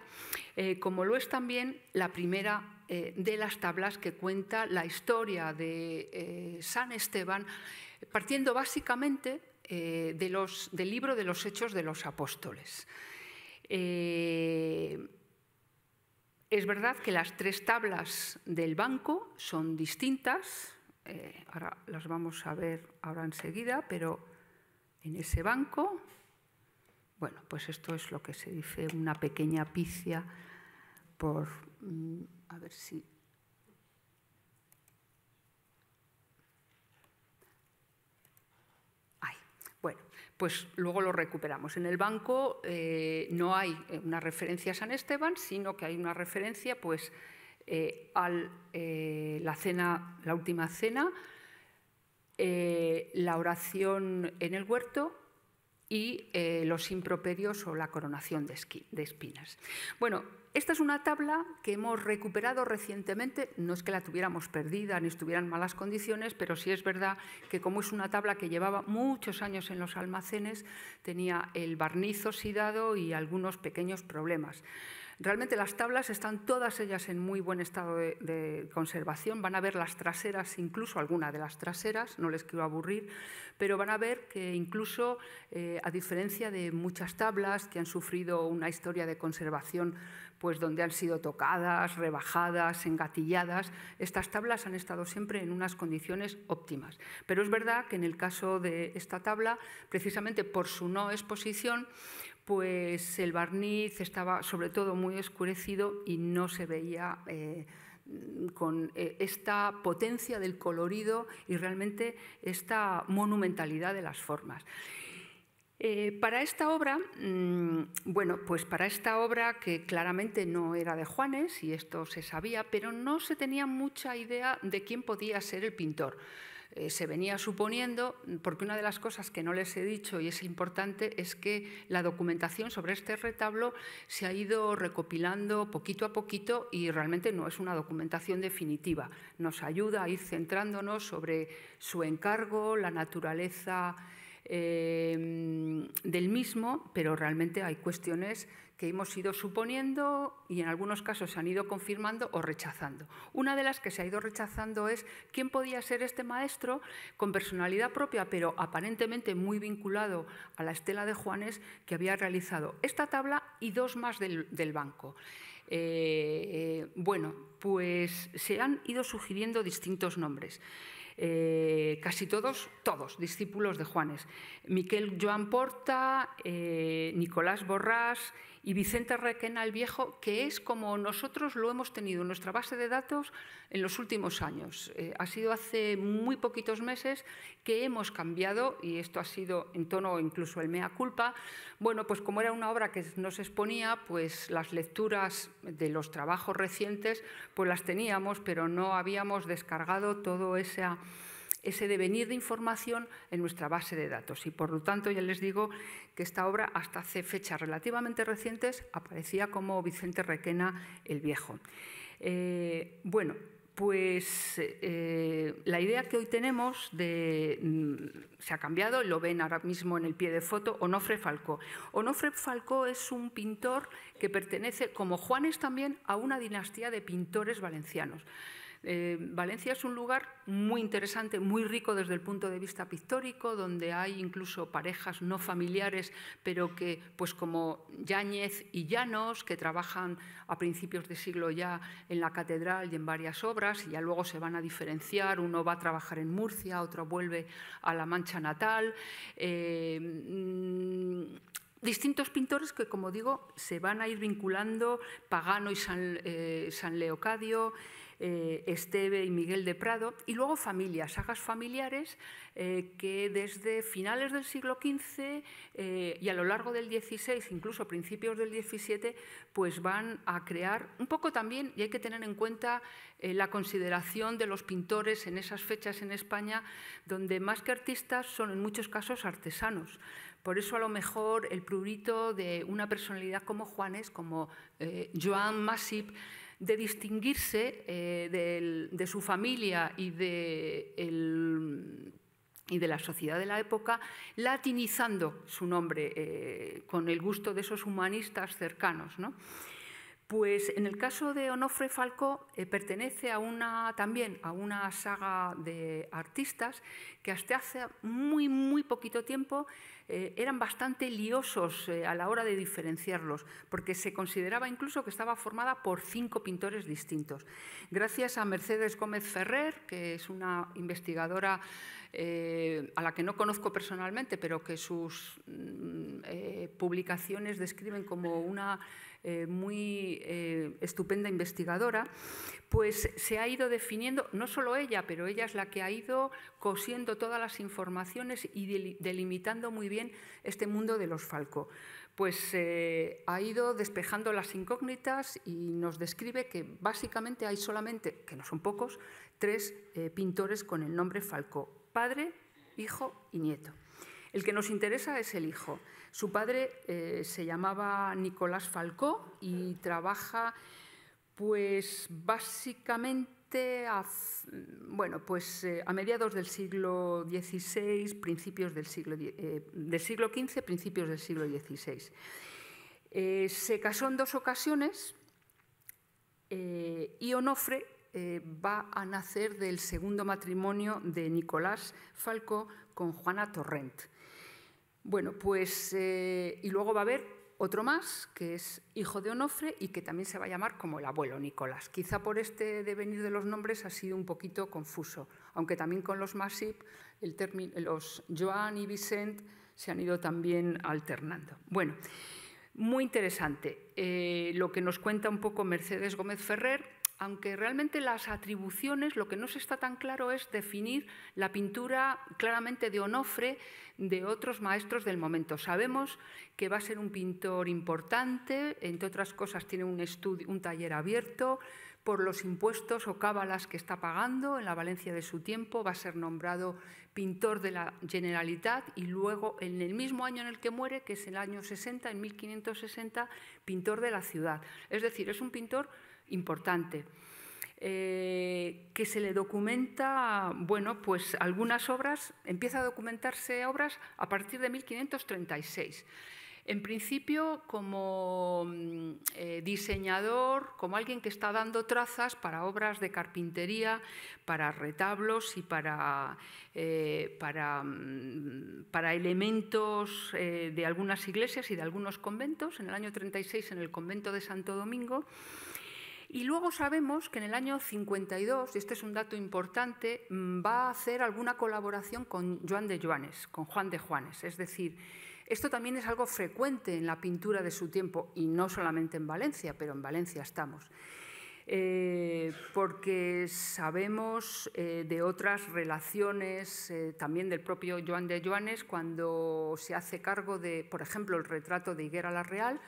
eh, como lo es también la primera eh, de las tablas que cuenta la historia de San Esteban, partiendo básicamente eh, de los, del libro de los Hechos de los Apóstoles. Eh, es verdad que las tres tablas del banco son distintas, eh, ahora las vamos a ver ahora enseguida, pero en ese banco, bueno, pues esto es lo que se dice una pequeña picia por, mm, a ver si pues luego lo recuperamos. En el banco eh, no hay eh, una referencia a San Esteban, sino que hay una referencia pues, eh, a la, última cena, la oración en el huerto y los improperios o la coronación de, de espinas. Bueno, esta es una tabla que hemos recuperado recientemente, no es que la tuviéramos perdida ni estuviera en malas condiciones, pero sí es verdad que como es una tabla que llevaba muchos años en los almacenes, tenía el barniz oxidado y algunos pequeños problemas. Realmente las tablas están todas ellas en muy buen estado de, conservación. Van a ver las traseras, incluso alguna de las traseras, no les quiero aburrir, pero van a ver que incluso, eh, a diferencia de muchas tablas que han sufrido una historia de conservación pues donde han sido tocadas, rebajadas, engatilladas. Estas tablas han estado siempre en unas condiciones óptimas. Pero es verdad que en el caso de esta tabla, precisamente por su no exposición, pues el barniz estaba sobre todo muy oscurecido y no se veía eh, con eh, esta potencia del colorido y realmente esta monumentalidad de las formas. Eh, para esta obra, mm, bueno, pues para esta obra que claramente no era de Juanes, y esto se sabía, pero no se tenía mucha idea de quién podía ser el pintor. Eh, se venía suponiendo, porque una de las cosas que no les he dicho y es importante es que la documentación sobre este retablo se ha ido recopilando poquito a poquito y realmente no es una documentación definitiva. Nos ayuda a ir centrándonos sobre su encargo, la naturaleza eh, del mismo, pero realmente hay cuestiones que hemos ido suponiendo y en algunos casos se han ido confirmando o rechazando. Una de las que se ha ido rechazando es quién podía ser este maestro con personalidad propia, pero aparentemente muy vinculado a la estela de Juanes que había realizado esta tabla y dos más del, banco. Eh, eh, bueno, pues se han ido sugiriendo distintos nombres. Eh, casi todos, todos, discípulos de Juanes. Miquel Joan Porta, Nicolás Borrás, y Vicente Requena el Viejo, que es como nosotros lo hemos tenido en nuestra base de datos en los últimos años. Eh, ha sido hace muy poquitos meses que hemos cambiado, y esto ha sido en tono incluso el mea culpa, bueno, pues como era una obra que nos exponía, pues las lecturas de los trabajos recientes, pues las teníamos, pero no habíamos descargado todo esa ese devenir de información en nuestra base de datos. Y por lo tanto, ya les digo que esta obra, hasta hace fechas relativamente recientes, aparecía como Vicente Requena el Viejo. Eh, bueno, pues eh, la idea que hoy tenemos de, mm, se ha cambiado, lo ven ahora mismo en el pie de foto, Onofre Falcó. Onofre Falcó es un pintor que pertenece, como Juanes también, a una dinastía de pintores valencianos. Eh, Valencia es un lugar muy interesante, muy rico desde el punto de vista pictórico, donde hay incluso parejas no familiares, pero que, pues como Yáñez y Llanos, que trabajan a principios de siglo ya en la catedral y en varias obras, y ya luego se van a diferenciar, uno va a trabajar en Murcia, otro vuelve a la Mancha natal. Eh, mm, distintos pintores que, como digo, se van a ir vinculando, Pagano y San eh, Leocadio, eh, Esteve y Miguel de Prado, y luego familias, sagas familiares eh, que desde finales del siglo XV eh, y a lo largo del XVI, incluso principios del XVII, pues van a crear un poco también, y hay que tener en cuenta la consideración de los pintores en esas fechas en España, donde más que artistas son en muchos casos artesanos. Por eso a lo mejor el prurito de una personalidad como Juanes, como Joan Masip, de distinguirse eh, de, su familia y de, y de, la sociedad de la época, latinizando su nombre eh, con el gusto de esos humanistas cercanos. Pues en el caso de Onofre Falco eh, pertenece a una, también a una saga de artistas que hasta hace muy, muy poquito tiempo eh, eran bastante liosos eh, a la hora de diferenciarlos, porque se consideraba incluso que estaba formada por cinco pintores distintos. Gracias a Mercedes Gómez Ferrer, que es una investigadora eh, a la que no conozco personalmente, pero que sus mm, eh, publicaciones describen como una eh, muy estupenda investigadora, pues se ha ido definiendo, no solo ella, pero ella es la que ha ido cosiendo todas las informaciones y delimitando muy bien este mundo de los Falco pues ha ido despejando las incógnitas y nos describe que básicamente hay solamente, que no son pocos, tres pintores con el nombre Falco padre, hijo y nieto. El que nos interesa es el hijo. Su padre eh, se llamaba Nicolás Falcó y trabaja, pues básicamente, a, bueno, pues eh, a mediados del siglo XVI, principios del siglo, eh, del siglo XV, principios del siglo XVI. se casó en dos ocasiones y Onofre, eh, va a nacer del segundo matrimonio de Nicolás Falco con Juana Torrent. Bueno, pues, eh, y luego va a haber otro más, que es hijo de Onofre y que también se va a llamar como el abuelo Nicolás. Quizá por este devenir de los nombres ha sido un poquito confuso, aunque también con los Masip, el los Joan y Vicent se han ido también alternando. Bueno, muy interesante eh, lo que nos cuenta un poco Mercedes Gómez Ferrer, aunque realmente las atribuciones, lo que no se está tan claro es definir la pintura claramente de Onofre de otros maestros del momento. Sabemos que va a ser un pintor importante, entre otras cosas tiene un, estudio, un taller abierto, por los impuestos o cábalas que está pagando en la Valencia de su tiempo, va a ser nombrado pintor de la Generalitat y luego en el mismo año en el que muere, que es el año 60, en 1560, pintor de la ciudad. Es decir, es un pintor importante. Eh, que se le documenta, bueno, pues algunas obras, empieza a documentarse obras a partir de 1536. En principio, como mm, eh, diseñador, como alguien que está dando trazas para obras de carpintería, para retablos y para, eh, mm, para, elementos de algunas iglesias y de algunos conventos, en el año 36 en el convento de Santo Domingo, y luego sabemos que en el año 52, y este es un dato importante, mm, va a hacer alguna colaboración con Joan de Joanes, con Juan de Juanes. Es decir, esto también es algo frecuente en la pintura de su tiempo, y no solamente en Valencia, pero en Valencia estamos. Eh, porque sabemos eh, de otras relaciones eh, también del propio Joan de Joanes cuando se hace cargo de, por ejemplo, el retrato de Higuera la Real,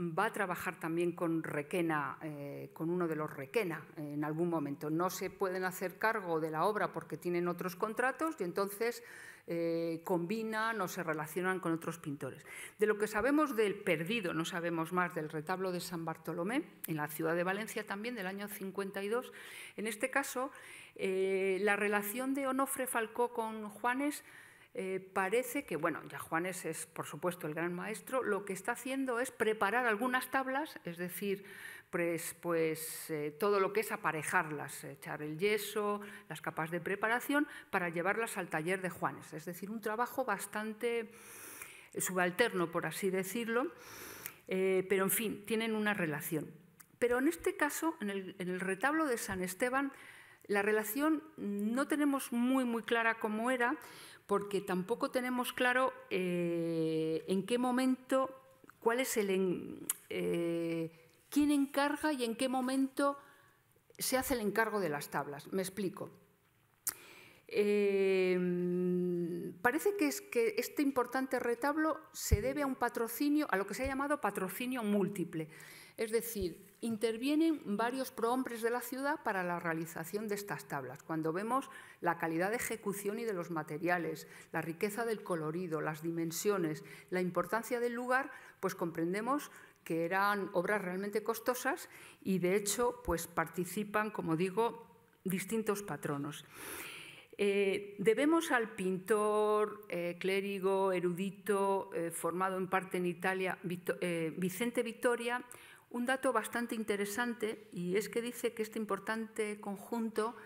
va a trabajar también con Requena, eh, con uno de los Requena eh, en algún momento. No se pueden hacer cargo de la obra porque tienen otros contratos y entonces eh, combinan o se relacionan con otros pintores. De lo que sabemos del perdido, no sabemos más, del retablo de San Bartolomé, en la ciudad de Valencia también, del año 52, en este caso, la relación de Onofre Falcó con Juanes eh, parece que, bueno, ya Juanes es, por supuesto, el gran maestro, lo que está haciendo es preparar algunas tablas, es decir, pues, pues eh, todo lo que es aparejarlas, echar el yeso, las capas de preparación, para llevarlas al taller de Juanes. Es decir, un trabajo bastante subalterno, por así decirlo, eh, pero en fin, tienen una relación. Pero en este caso, en el, en el retablo de San Esteban, la relación no tenemos muy, muy clara cómo era porque tampoco tenemos claro eh, en qué momento, cuál es el, eh, quién encarga y en qué momento se hace el encargo de las tablas. Me explico. Eh, parece que, es que este importante retablo se debe a un patrocinio, a lo que se ha llamado patrocinio múltiple. Es decir, intervienen varios prohombres de la ciudad para la realización de estas tablas. Cuando vemos la calidad de ejecución y de los materiales, la riqueza del colorido, las dimensiones, la importancia del lugar, pues comprendemos que eran obras realmente costosas y de hecho pues participan, como digo, distintos patronos. Eh, debemos al pintor, eh, clérigo, erudito, eh, formado en parte en Italia, Vicente Vittoria, un dato bastante interesante y es que dice que este importante conjunto,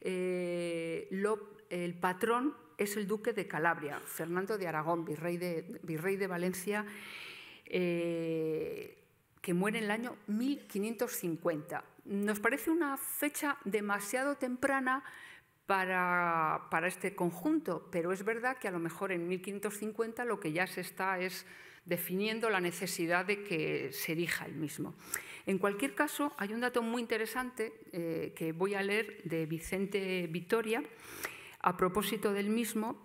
eh, el patrón es el duque de Calabria, Fernando de Aragón, virrey de, virrey de Valencia, eh, que muere en el año 1550. Nos parece una fecha demasiado temprana para, para este conjunto, pero es verdad que a lo mejor en 1550 lo que ya se está es definiendo la necesidad de que se erija el mismo. En cualquier caso, hay un dato muy interesante eh, que voy a leer de Vicente Vitoria a propósito del mismo,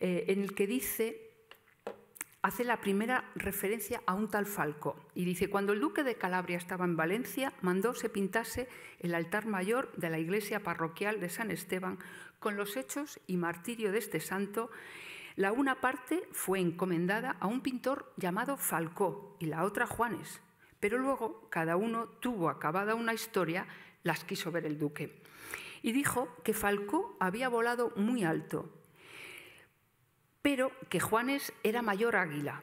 eh, en el que dice, hace la primera referencia a un tal Falco y dice, cuando el duque de Calabria estaba en Valencia, mandó se pintase el altar mayor de la iglesia parroquial de San Esteban con los hechos y martirio de este santo la una parte fue encomendada a un pintor llamado Falcó y la otra a Juanes, pero luego cada uno tuvo acabada una historia, las quiso ver el duque. Y dijo que Falcó había volado muy alto, pero que Juanes era mayor águila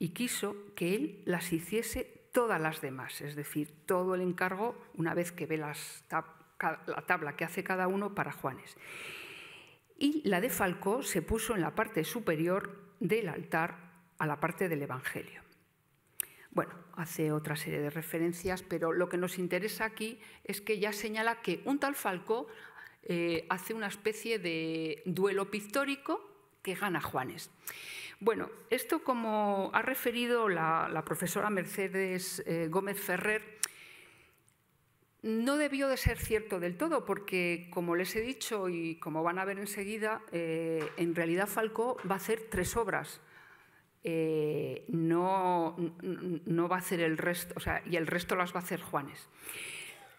y quiso que él las hiciese todas las demás, es decir, todo el encargo una vez que ve las la tabla que hace cada uno para Juanes y la de Falcó se puso en la parte superior del altar a la parte del Evangelio. Bueno, hace otra serie de referencias, pero lo que nos interesa aquí es que ya señala que un tal Falco eh, hace una especie de duelo pictórico que gana Juanes. Bueno, esto como ha referido la, profesora Mercedes eh, Gómez Ferrer, no debió de ser cierto del todo, porque como les he dicho y como van a ver enseguida, eh, en realidad Falcó va a hacer tres obras. Eh, no, va a hacer el resto, o sea, y el resto las va a hacer Juanes.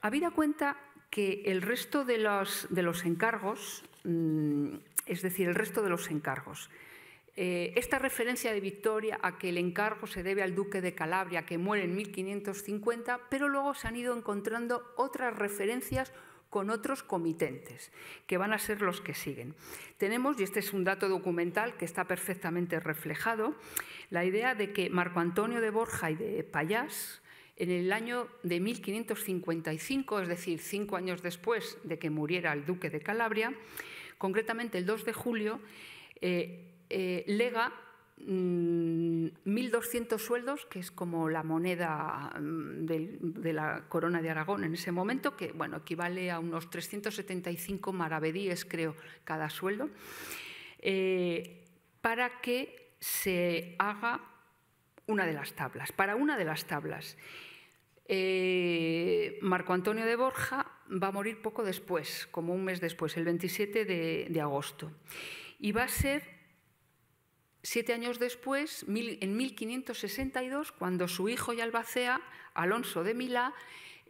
Habida cuenta que el resto de los encargos, mm, es decir, el resto de los encargos, eh, esta referencia de Victoria a que el encargo se debe al duque de Calabria, que muere en 1550, pero luego se han ido encontrando otras referencias con otros comitentes, que van a ser los que siguen. Tenemos, y este es un dato documental que está perfectamente reflejado, la idea de que Marco Antonio de Borja y de Payas en el año de 1555, es decir, cinco años después de que muriera el duque de Calabria, concretamente el 2 de julio, eh, eh, lega 1.200 mm, sueldos, que es como la moneda mm, de, la corona de Aragón en ese momento, que bueno, equivale a unos 375 maravedíes, creo, cada sueldo, eh, para que se haga una de las tablas, para una de las tablas. Eh, Marco Antonio de Borja va a morir poco después, como un mes después, el 27 de, de agosto. Y va a ser Siete años después, en 1562, cuando su hijo y albacea, Alonso de Milá,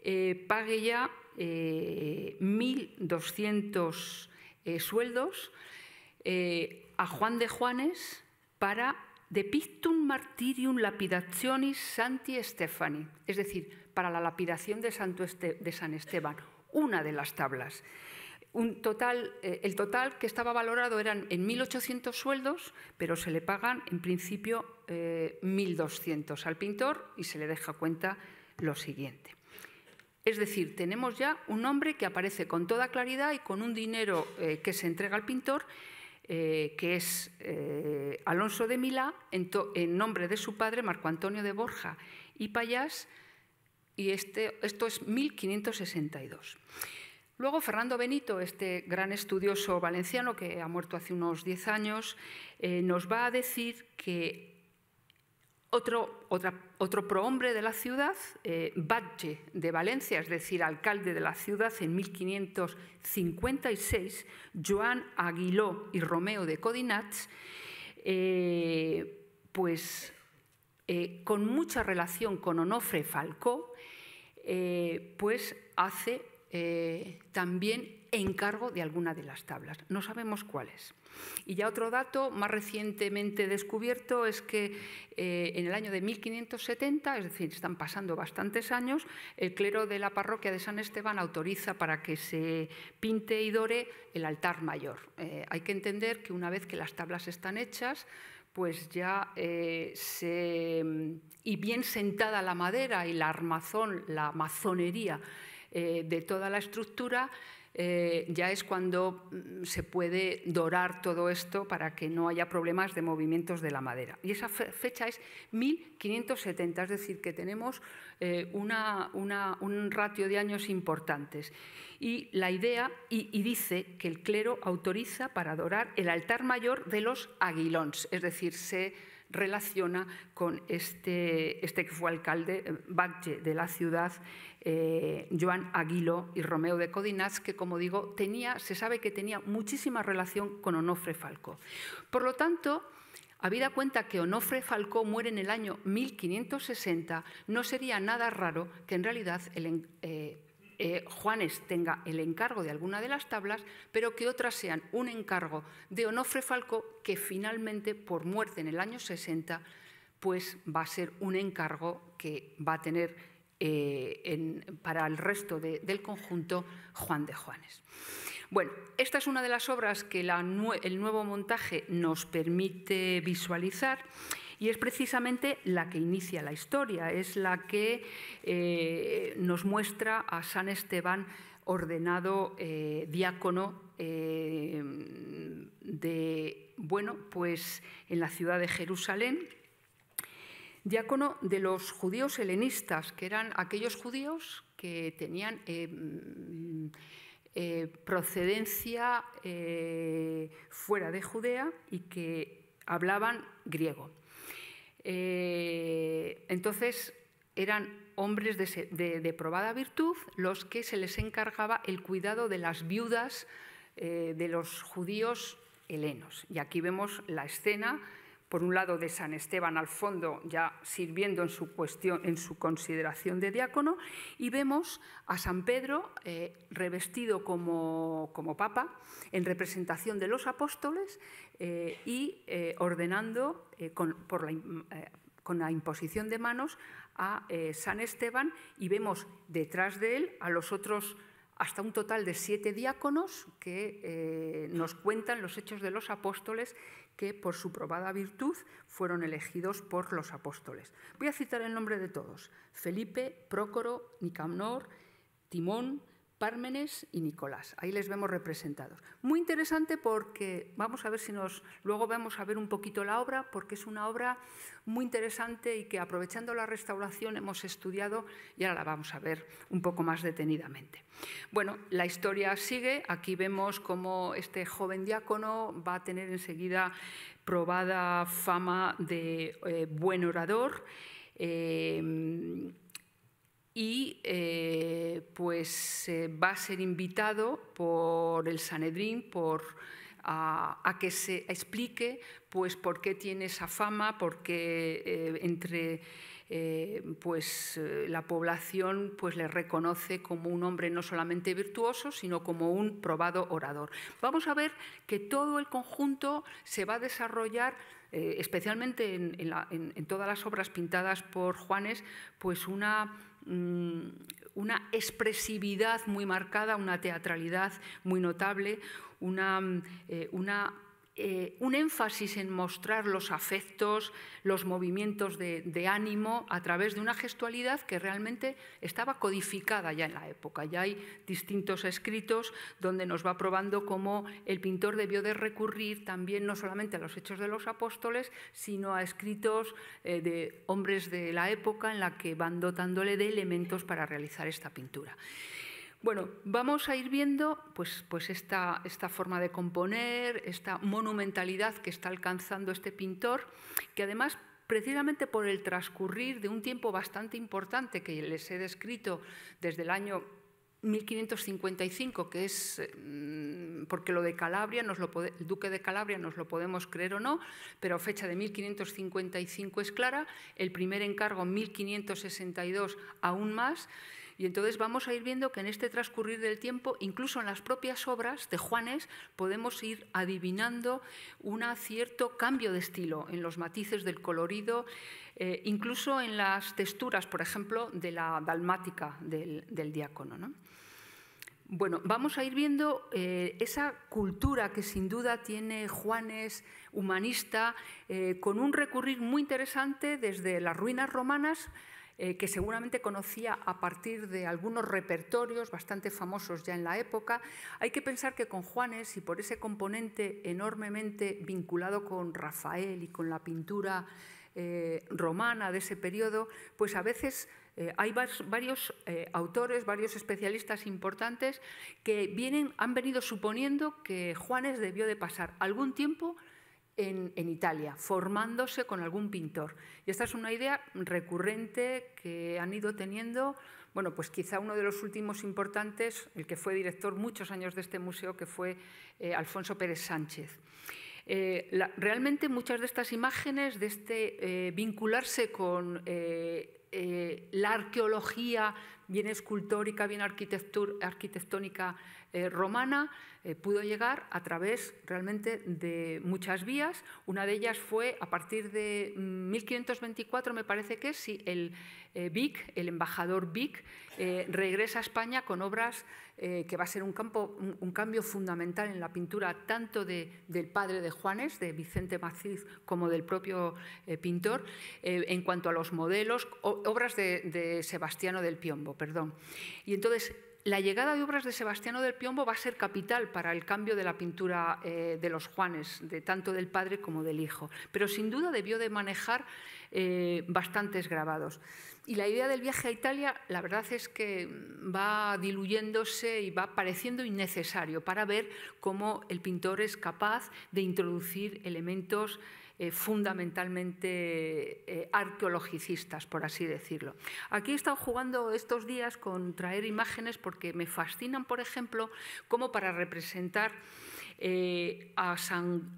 eh, pague ya 1.200 eh, eh, sueldos a Juan de Juanes para «Depictum Pictum Martirium Lapidationis Santi Stefani, es decir, para la lapidación de, Santo este, de San Esteban, una de las tablas total, eh, el total que estaba valorado eran en 1.800 sueldos, pero se le pagan en principio 1.200 eh, al pintor y se le deja cuenta lo siguiente. Es decir, tenemos ya un nombre que aparece con toda claridad y con un dinero eh, que se entrega al pintor, que es Alonso de Milá, en, nombre de su padre Marco Antonio de Borja y Payás, y este, esto es 1562. Luego, Fernando Benito, este gran estudioso valenciano que ha muerto hace unos 10 años, eh, nos va a decir que otro, otro prohombre de la ciudad, eh, de Valencia, es decir, alcalde de la ciudad en 1556, Joan Aguiló y Romeo de Codinats, eh, pues eh, con mucha relación con Onofre Falcó, pues hace eh, también encargo de alguna de las tablas. No sabemos cuáles. Y ya otro dato más recientemente descubierto es que eh, en el año de 1570, es decir, están pasando bastantes años, el clero de la parroquia de San Esteban autoriza para que se pinte y dore el altar mayor. Eh, hay que entender que una vez que las tablas están hechas, pues ya se, y bien sentada la madera y la armazón, la mazonería eh, de toda la estructura, eh, ya es cuando mm, se puede dorar todo esto para que no haya problemas de movimientos de la madera. Y esa fecha es 1570, es decir, que tenemos eh, un ratio de años importantes. Y la idea, y, dice que el clero autoriza para dorar el altar mayor de los aguilons, es decir, se relaciona con este, este que fue alcalde, Bagge, de la ciudad eh, Joan Aguilo y Romeo de Codinaz, que como digo, tenía, se sabe que tenía muchísima relación con Onofre Falcó. Por lo tanto, Habida cuenta que Onofre Falcó muere en el año 1560, no sería nada raro que en realidad el, eh, eh, Juanes tenga el encargo de alguna de las tablas, pero que otras sean un encargo de Onofre Falcó, que finalmente, por muerte en el año 60, pues va a ser un encargo que va a tener eh, para el resto del conjunto Juan de Juanes. Bueno, esta es una de las obras que el nuevo montaje nos permite visualizar y es precisamente la que inicia la historia, es la que eh, nos muestra a San Esteban ordenado eh, diácono de, bueno, pues en la ciudad de Jerusalén diácono de los judíos helenistas, que eran aquellos judíos que tenían eh, mm, eh, procedencia eh, fuera de Judea y que hablaban griego. entonces eran hombres de, probada virtud los que se les encargaba el cuidado de las viudas de los judíos helenos. Y aquí vemos la escena por un lado de San Esteban al fondo, ya sirviendo en su, cuestión, en su consideración de diácono, y vemos a San Pedro eh, revestido como, como, papa, en representación de los apóstoles eh, y eh, ordenando con, la, imposición de manos a San Esteban, y vemos detrás de él a los otros hasta un total de siete diáconos que nos cuentan los hechos de los apóstoles que por su probada virtud fueron elegidos por los apóstoles. Voy a citar el nombre de todos. Felipe, Prócoro, nicamor, Timón, Pármenes y Nicolás. Ahí les vemos representados. Muy interesante porque vamos a ver si nos luego vamos a ver un poquito la obra porque es una obra muy interesante y que aprovechando la restauración hemos estudiado y ahora la vamos a ver un poco más detenidamente. Bueno, la historia sigue. Aquí vemos cómo este joven diácono va a tener enseguida probada fama de eh, buen orador. Eh, y eh, pues eh, va a ser invitado por el Sanedrín por, a, que se explique pues por qué tiene esa fama, por qué eh, entre pues la población pues le reconoce como un hombre no solamente virtuoso, sino como un probado orador. Vamos a ver que todo el conjunto se va a desarrollar especialmente en, en todas las obras pintadas por Juanes, pues una Mm, una expresividad muy marcada, una teatralidad muy notable, una, mm, eh, una eh, un énfasis en mostrar los afectos, los movimientos de, ánimo a través de una gestualidad que realmente estaba codificada ya en la época. Ya hay distintos escritos donde nos va probando cómo el pintor debió de recurrir también no solamente a los hechos de los apóstoles, sino a escritos eh, de hombres de la época en la que van dotándole de elementos para realizar esta pintura. Bueno, vamos a ir viendo pues, pues esta, esta, forma de componer, esta monumentalidad que está alcanzando este pintor, que además precisamente por el transcurrir de un tiempo bastante importante que les he descrito desde el año 1555, que es mm, porque lo de Calabria, el duque de Calabria nos lo podemos creer o no, pero fecha de 1555 es clara, el primer encargo 1562 aún más, y entonces vamos a ir viendo que en este transcurrir del tiempo, incluso en las propias obras de Juanes, podemos ir adivinando un cierto cambio de estilo en los matices del colorido, eh, incluso en las texturas, por ejemplo, de la dalmática del, diácono. Bueno, vamos a ir viendo eh, esa cultura que sin duda tiene Juanes humanista, eh, con un recurrir muy interesante desde las ruinas romanas eh, que seguramente conocía a partir de algunos repertorios bastante famosos ya en la época. Hay que pensar que con Juanes y por ese componente enormemente vinculado con Rafael y con la pintura eh, romana de ese periodo, pues a veces eh, hay varios autores, varios especialistas importantes que vienen, han venido suponiendo que Juanes debió de pasar algún tiempo en, Italia, formándose con algún pintor. Y esta es una idea recurrente que han ido teniendo, bueno, pues quizá uno de los últimos importantes, el que fue director muchos años de este museo, que fue eh, Alfonso Pérez Sánchez. Eh, realmente muchas de estas imágenes, de este eh, vincularse con la arqueología bien escultórica, bien arquitectónica eh, romana eh, pudo llegar a través realmente de muchas vías. Una de ellas fue a partir de 1524, mm, me parece que, si el eh, Vic, el embajador Vic, regresa a España con obras que va a ser un, campo, un, cambio fundamental en la pintura tanto del padre de Juanes, de Vicente Maciz, como del propio pintor, en cuanto a los modelos, obras de, de Sebastiano del Piombo, perdón. Y entonces la llegada de obras de Sebastiano del Piombo va a ser capital para el cambio de la pintura eh, de los Juanes, de tanto del padre como del hijo, pero sin duda debió de manejar eh, bastantes grabados. Y la idea del viaje a Italia, la verdad es que va diluyéndose y va pareciendo innecesario para ver cómo el pintor es capaz de introducir elementos eh, fundamentalmente eh, arqueologicistas, por así decirlo. Aquí he estado jugando estos días con traer imágenes porque me fascinan, por ejemplo, cómo para representar eh, a, San,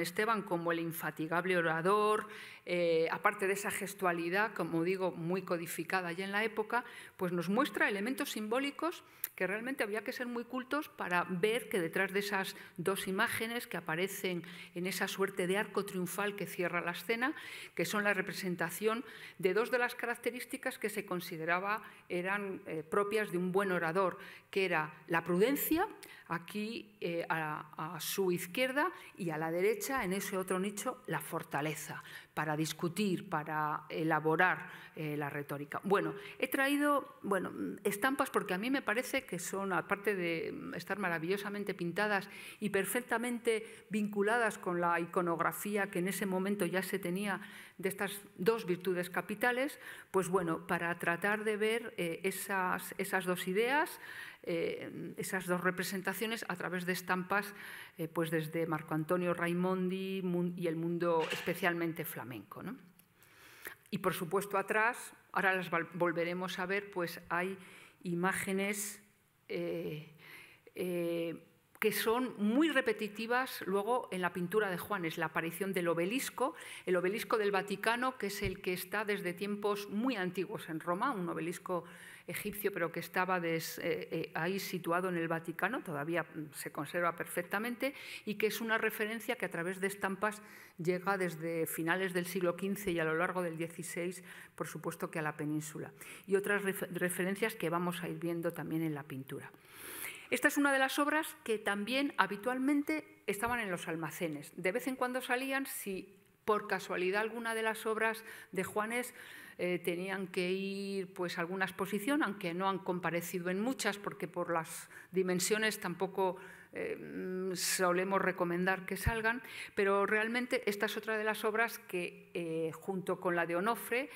Esteban como el infatigable orador, eh, aparte de esa gestualidad, como digo, muy codificada ya en la época, pues nos muestra elementos simbólicos que realmente había que ser muy cultos para ver que detrás de esas dos imágenes que aparecen en esa suerte de arco triunfal que cierra la escena, que son la representación de dos de las características que se consideraba eran eh, propias de un buen orador, que era la prudencia, aquí eh, a su izquierda, y a la derecha, en ese otro nicho, la fortaleza para discutir, para elaborar eh, la retórica. Bueno, he traído bueno, estampas porque a mí me parece que son, aparte de estar maravillosamente pintadas y perfectamente vinculadas con la iconografía que en ese momento ya se tenía de estas dos virtudes capitales, pues bueno, para tratar de ver eh, esas, esas dos ideas, eh, esas dos representaciones a través de estampas eh, pues desde Marco Antonio Raimondi y el mundo especialmente flamenco. Y por supuesto atrás, ahora las volveremos a ver, pues hay imágenes eh, que son muy repetitivas luego en la pintura de Juanes, la aparición del obelisco, el obelisco del Vaticano, que es el que está desde tiempos muy antiguos en Roma, un obelisco egipcio, pero que estaba eh, eh, ahí situado en el Vaticano, todavía se conserva perfectamente, y que es una referencia que a través de estampas llega desde finales del siglo XV y a lo largo del XVI, por supuesto que a la península, y otras referencias que vamos a ir viendo también en la pintura. Esta es una de las obras que también habitualmente estaban en los almacenes. De vez en cuando salían, si por casualidad alguna de las obras de Juanes eh, tenían que ir pues, a alguna exposición, aunque no han comparecido en muchas, porque por las dimensiones tampoco eh, solemos recomendar que salgan, pero realmente esta es otra de las obras que, eh, junto con la de Onofre,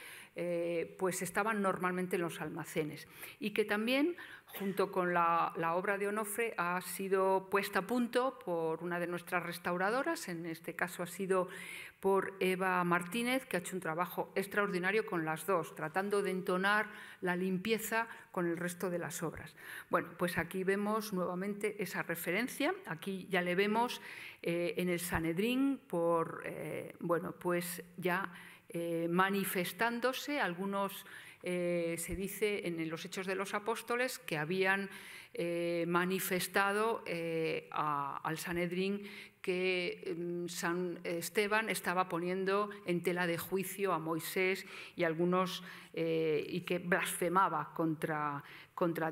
pues estaban normalmente en los almacenes y que también, junto con la, obra de Onofre, ha sido puesta a punto por una de nuestras restauradoras, en este caso ha sido por Eva Martínez, que ha hecho un trabajo extraordinario con las dos, tratando de entonar la limpieza con el resto de las obras. Bueno, pues aquí vemos nuevamente esa referencia, aquí ya le vemos eh, en el Sanedrín por, eh, bueno, pues ya eh, manifestándose algunos se dice en los Hechos de los Apóstoles que habían manifestado al Sanedrín que em, San Esteban estaba poniendo en tela de juicio a Moisés y algunos eh, y que blasfemaba contra,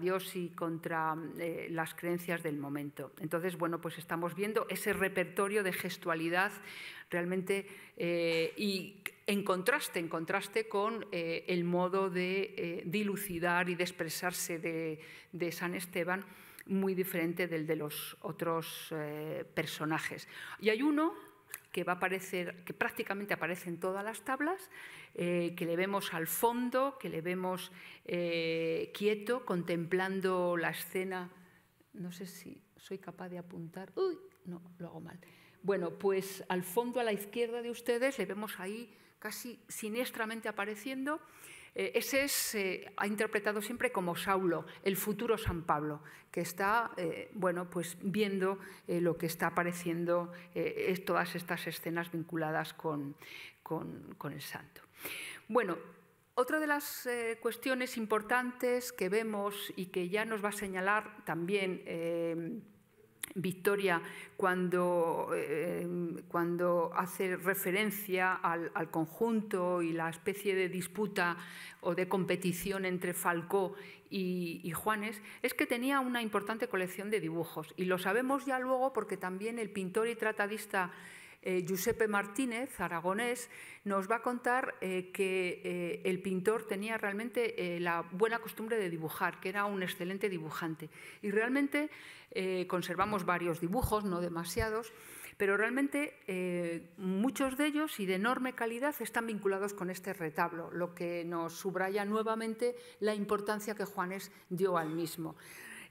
Dios y contra eh, las creencias del momento. Entonces, bueno, pues estamos viendo ese repertorio de gestualidad realmente eh, y en contraste, en contraste con el modo de dilucidar y de expresarse de San Esteban muy diferente del de los otros eh, personajes. Y hay uno que va a aparecer, que prácticamente aparece en todas las tablas, eh, que le vemos al fondo, que le vemos eh, quieto, contemplando la escena. No sé si soy capaz de apuntar. Uy, no, lo hago mal. Bueno, pues al fondo a la izquierda de ustedes le vemos ahí casi siniestramente apareciendo eh, ese es eh, ha interpretado siempre como Saulo, el futuro San Pablo, que está eh, bueno, pues viendo lo que está apareciendo en todas estas escenas vinculadas con, el santo. Bueno, otra de las cuestiones importantes que vemos y que ya nos va a señalar también Victoria cuando, eh, cuando, hace referencia al, conjunto y la especie de disputa o de competición entre Falcó y, y, Juanes, es que tenía una importante colección de dibujos. Y lo sabemos ya luego porque también el pintor y tratadista eh, Giuseppe Martínez, aragonés, nos va a contar eh, que eh, el pintor tenía realmente la buena costumbre de dibujar, que era un excelente dibujante. Y realmente conservamos varios dibujos, no demasiados, pero realmente muchos de ellos y de enorme calidad están vinculados con este retablo, lo que nos subraya nuevamente la importancia que Juanes dio al mismo.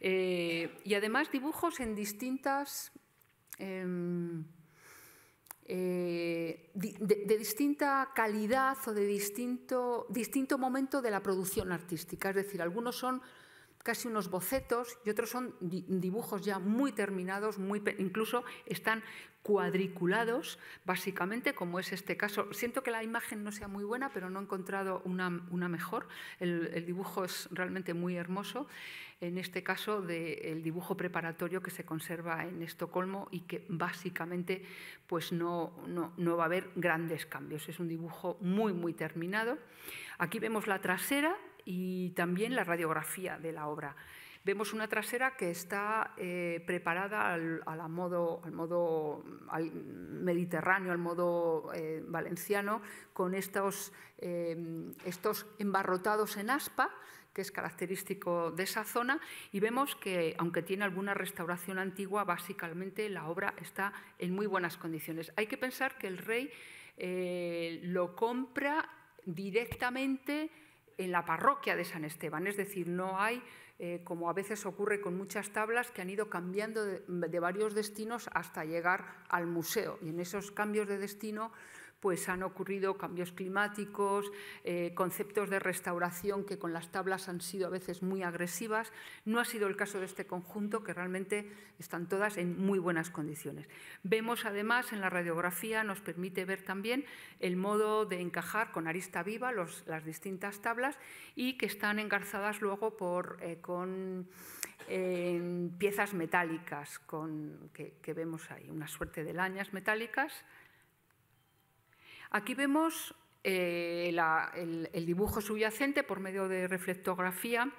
y además dibujos en distintas... Em, eh, de, de, distinta calidad o de distinto, distinto momento de la producción artística. Es decir, algunos son casi unos bocetos y otros son dibujos ya muy terminados, muy, incluso están cuadriculados, básicamente, como es este caso. Siento que la imagen no sea muy buena, pero no he encontrado una, mejor. El, dibujo es realmente muy hermoso, en este caso del dibujo preparatorio que se conserva en Estocolmo y que básicamente pues no, no, no va a haber grandes cambios. Es un dibujo muy, muy terminado. Aquí vemos la trasera y también la radiografía de la obra. Vemos una trasera que está eh, preparada al, modo, al modo mediterráneo, al modo eh, valenciano, con estos, em, estos embarrotados en aspa que es característico de esa zona, y vemos que, aunque tiene alguna restauración antigua, básicamente la obra está en muy buenas condiciones. Hay que pensar que el rey eh, lo compra directamente en la parroquia de San Esteban, es decir, no hay eh, como a veces ocurre con muchas tablas que han ido cambiando de varios destinos hasta llegar al museo. Y en esos cambios de destino pues han ocurrido cambios climáticos, eh, conceptos de restauración que con las tablas han sido a veces muy agresivas. No ha sido el caso de este conjunto, que realmente están todas en muy buenas condiciones. Vemos además en la radiografía, nos permite ver también el modo de encajar con arista viva las distintas tablas y que están engarzadas luego eh, con eh, piezas metálicas con, que, vemos ahí, una suerte de lañas metálicas Aquí vemos eh, el, dibujo subyacente por medio de reflectografía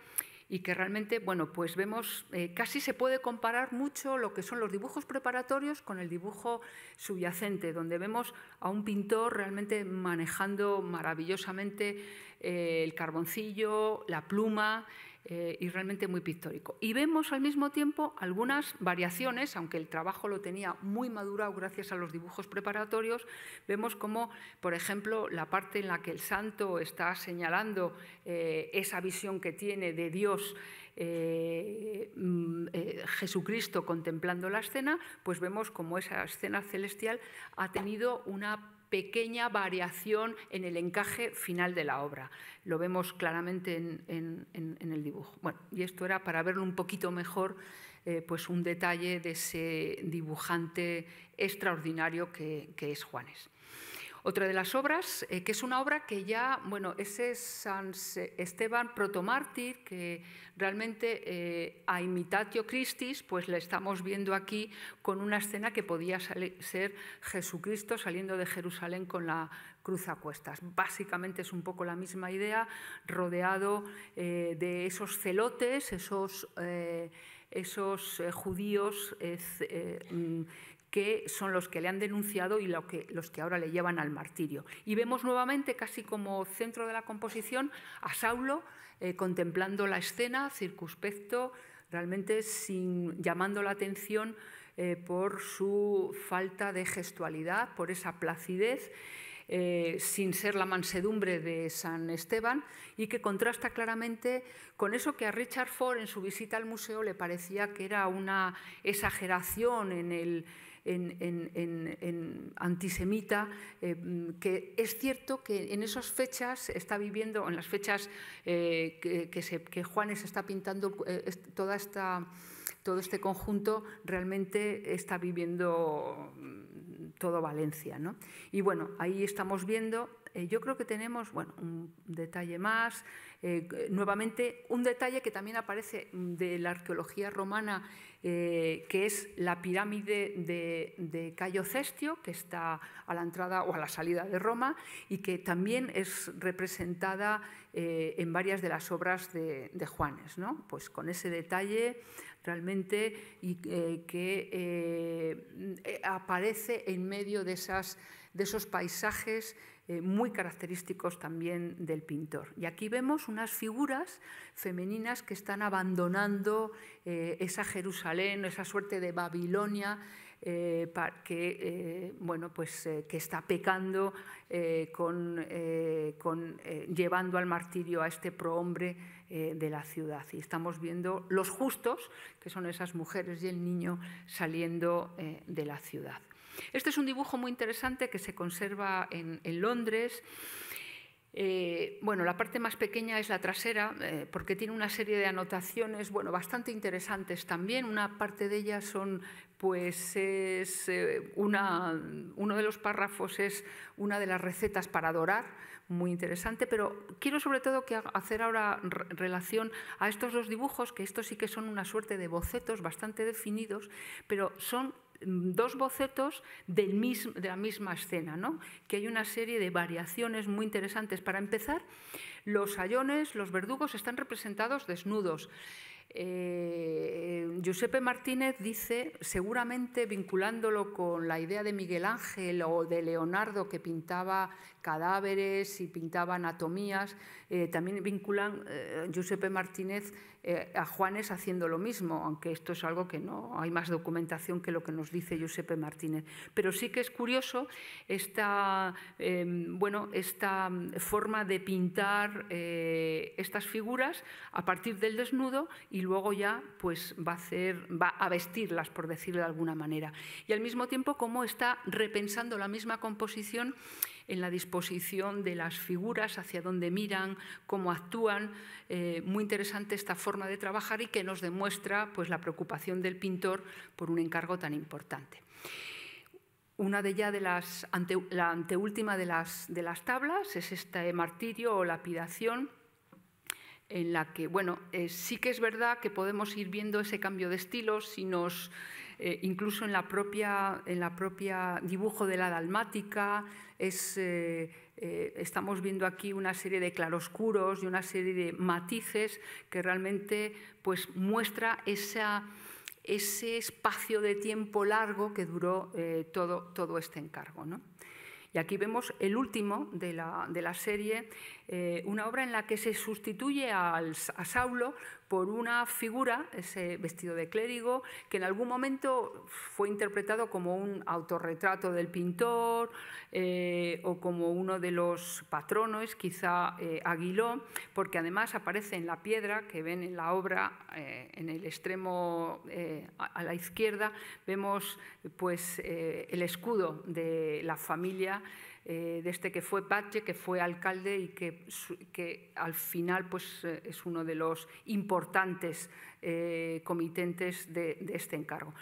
y que realmente, bueno, pues vemos, eh, casi se puede comparar mucho lo que son los dibujos preparatorios con el dibujo subyacente, donde vemos a un pintor realmente manejando maravillosamente eh, el carboncillo, la pluma, eh, y realmente muy pictórico. Y vemos al mismo tiempo algunas variaciones, aunque el trabajo lo tenía muy madurado gracias a los dibujos preparatorios, vemos como, por ejemplo, la parte en la que el santo está señalando eh, esa visión que tiene de Dios eh, mm, Jesucristo contemplando la escena, pues vemos como esa escena celestial ha tenido una pequeña variación en el encaje final de la obra. Lo vemos claramente en, el dibujo. Bueno, y esto era para verlo un poquito mejor, eh, pues un detalle de ese dibujante extraordinario que es Juanes. Otra de las obras, eh, que es una obra que ya, bueno, ese es San Esteban protomártir, que realmente eh, a imitatio Christis, pues la estamos viendo aquí con una escena que podía ser Jesucristo saliendo de Jerusalén con la cruz a cuestas. Básicamente es un poco la misma idea, rodeado eh, de esos celotes, esos judíos mm, que son los que le han denunciado y los que ahora le llevan al martirio. Y vemos nuevamente, casi como centro de la composición, a Saulo eh, contemplando la escena, circunspecto, realmente sin, llamando la atención eh, por su falta de gestualidad, por esa placidez. Eh, sin ser la mansedumbre de San Esteban y que contrasta claramente con eso que a Richard Ford en su visita al museo le parecía que era una exageración en el, en, antisemita, eh, que es cierto que en esas fechas está viviendo, en las fechas eh, que, Juanes está pintando eh, toda esta, todo este conjunto, realmente está viviendo mm, todo Valencia. Y bueno, ahí estamos viendo eh, yo creo que tenemos, bueno, un detalle más, eh, nuevamente un detalle que también aparece mm, de la arqueología romana, eh, que es la pirámide de, Cayo Cestio, que está a la entrada o a la salida de Roma y que también es representada en varias de las obras de, Juanes, ¿no? Pues con ese detalle realmente y, que aparece en medio de esos paisajes eh, muy característicos también del pintor. Y aquí vemos unas figuras femeninas que están abandonando eh, esa Jerusalén, esa suerte de Babilonia eh, que, bueno, pues, que está pecando llevando al martirio a este prohombre de la ciudad. Y estamos viendo los justos, que son esas mujeres y el niño, saliendo de la ciudad. Este es un dibujo muy interesante que se conserva en, Londres. Eh, bueno, la parte más pequeña es la trasera, eh, porque tiene una serie de anotaciones, bueno, bastante interesantes también. Una parte de ellas son, pues, es eh, una, uno de los párrafos es una de las recetas para dorar, muy interesante. Pero quiero sobre todo hacer ahora relación a estos dos dibujos, que estos sí que son una suerte de bocetos bastante definidos, pero son dos bocetos del de la misma escena, ¿no? que hay una serie de variaciones muy interesantes. Para empezar, los sayones, los verdugos, están representados desnudos. Eh, Giuseppe Martínez dice, seguramente vinculándolo con la idea de Miguel Ángel o de Leonardo que pintaba cadáveres y pintaba anatomías. Eh, también vinculan eh, Giuseppe Martínez eh, a Juanes haciendo lo mismo, aunque esto es algo que no hay más documentación que lo que nos dice Giuseppe Martínez. Pero sí que es curioso esta, em, bueno, esta forma de pintar estas figuras a partir del desnudo y luego ya pues, va, a va a vestirlas, por decirlo de alguna manera. Y al mismo tiempo cómo está repensando la misma composición en la disposición de las figuras, hacia dónde miran, cómo actúan. Eh, muy interesante esta forma de trabajar y que nos demuestra pues, la preocupación del pintor por un encargo tan importante. Una de ellas, de las, la anteúltima de las, de las tablas es este martirio o lapidación en la que, bueno, eh, sí que es verdad que podemos ir viendo ese cambio de estilo, si nos, eh, incluso en la, propia, en la propia dibujo de la dalmática, es, eh, estamos viendo aquí una serie de claroscuros y una serie de matices que realmente pues, muestra esa, ese espacio de tiempo largo que duró todo, todo este encargo. ¿no? Y aquí vemos el último de la, de la serie, eh, una obra en la que se sustituye a Saulo por una figura, ese vestido de clérigo, que en algún momento fue interpretado como un autorretrato del pintor eh, o como uno de los patronos, quizá eh, Aguiló, porque además aparece en la piedra que ven en la obra, en el extremo a la izquierda, vemos pues, el escudo de la familia desde eh, este que fue Pache, que fue alcalde y que, que al final pues, eh, es uno de los importantes eh, comitentes de, este encargo.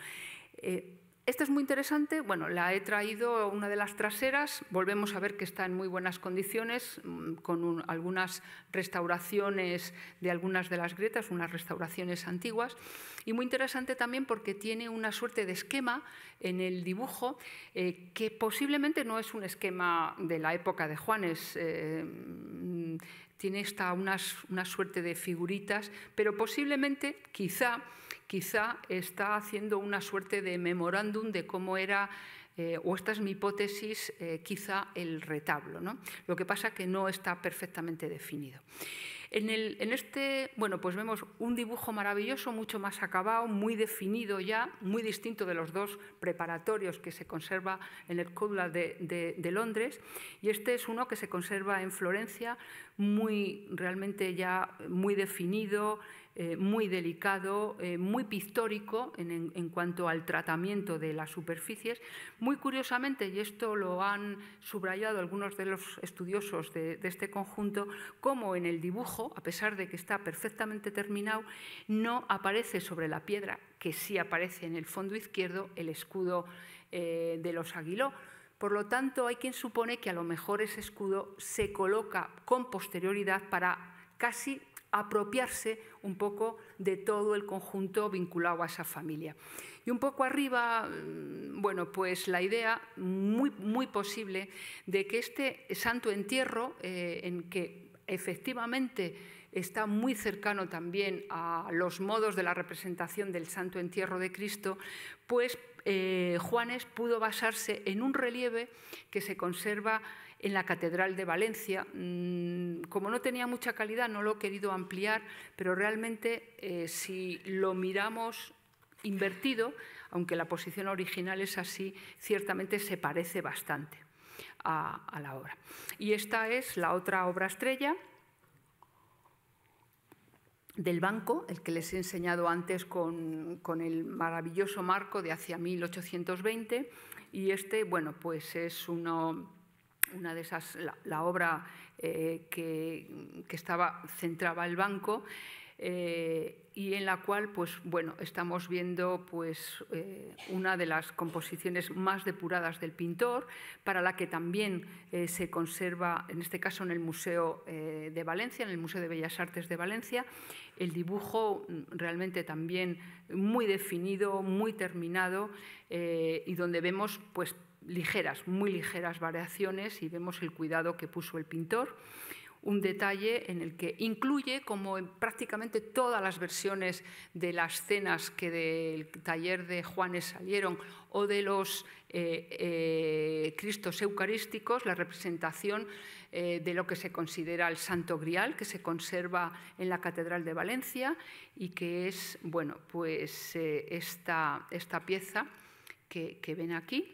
Esta es muy interesante, bueno, la he traído una de las traseras, volvemos a ver que está en muy buenas condiciones, mm, con algunas restauraciones de algunas de las grietas, unas restauraciones antiguas, y muy interesante también porque tiene una suerte de esquema en el dibujo eh, que posiblemente no es un esquema de la época de Juanes, eh, mm, tiene esta, una suerte de figuritas, pero posiblemente, quizá, quizá está haciendo una suerte de memorándum de cómo era, eh, o esta es mi hipótesis, eh, quizá el retablo. Lo que pasa que no está perfectamente definido. En, este, bueno, pues vemos un dibujo maravilloso, mucho más acabado, muy definido ya, muy distinto de los dos preparatorios que se conserva en el Códula de, de, Londres. Y este es uno que se conserva en Florencia, muy, realmente ya muy definido, eh, muy delicado, eh, muy pictórico en, cuanto al tratamiento de las superficies. Muy curiosamente, y esto lo han subrayado algunos de los estudiosos de, este conjunto, como en el dibujo, a pesar de que está perfectamente terminado, no aparece sobre la piedra, que sí aparece en el fondo izquierdo, el escudo eh, de los Aguiló. Por lo tanto, hay quien supone que a lo mejor ese escudo se coloca con posterioridad para casi apropiarse un poco de todo el conjunto vinculado a esa familia. Y un poco arriba, mm, bueno, pues la idea muy, muy posible de que este santo entierro, eh, en que efectivamente está muy cercano también a los modos de la representación del santo entierro de Cristo, pues eh, Juanes pudo basarse en un relieve que se conserva en la Catedral de Valencia. Mm, como no tenía mucha calidad, no lo he querido ampliar, pero realmente eh, si lo miramos invertido, aunque la posición original es así, ciertamente se parece bastante a, la obra. Y esta es la otra obra estrella del banco, el que les he enseñado antes con, con, el maravilloso marco de hacia 1820, y este, bueno, pues es uno una de esas, la, obra eh, que, estaba, centraba el banco, eh, y en la cual pues, bueno, estamos viendo pues, eh, una de las composiciones más depuradas del pintor, para la que también se conserva, en este caso en el Museo de Valencia, en el Museo de Bellas Artes de Valencia, el dibujo mm, realmente también muy definido, muy terminado, y donde vemos pues, ligeras, muy ligeras variaciones y vemos el cuidado que puso el pintor. Un detalle en el que incluye, como en prácticamente todas las versiones de las cenas que del taller de Juanes salieron o de los eh, eh, Cristos Eucarísticos, la representación eh, de lo que se considera el Santo Grial, que se conserva en la Catedral de Valencia y que es, bueno, pues esta, esta pieza que ven aquí,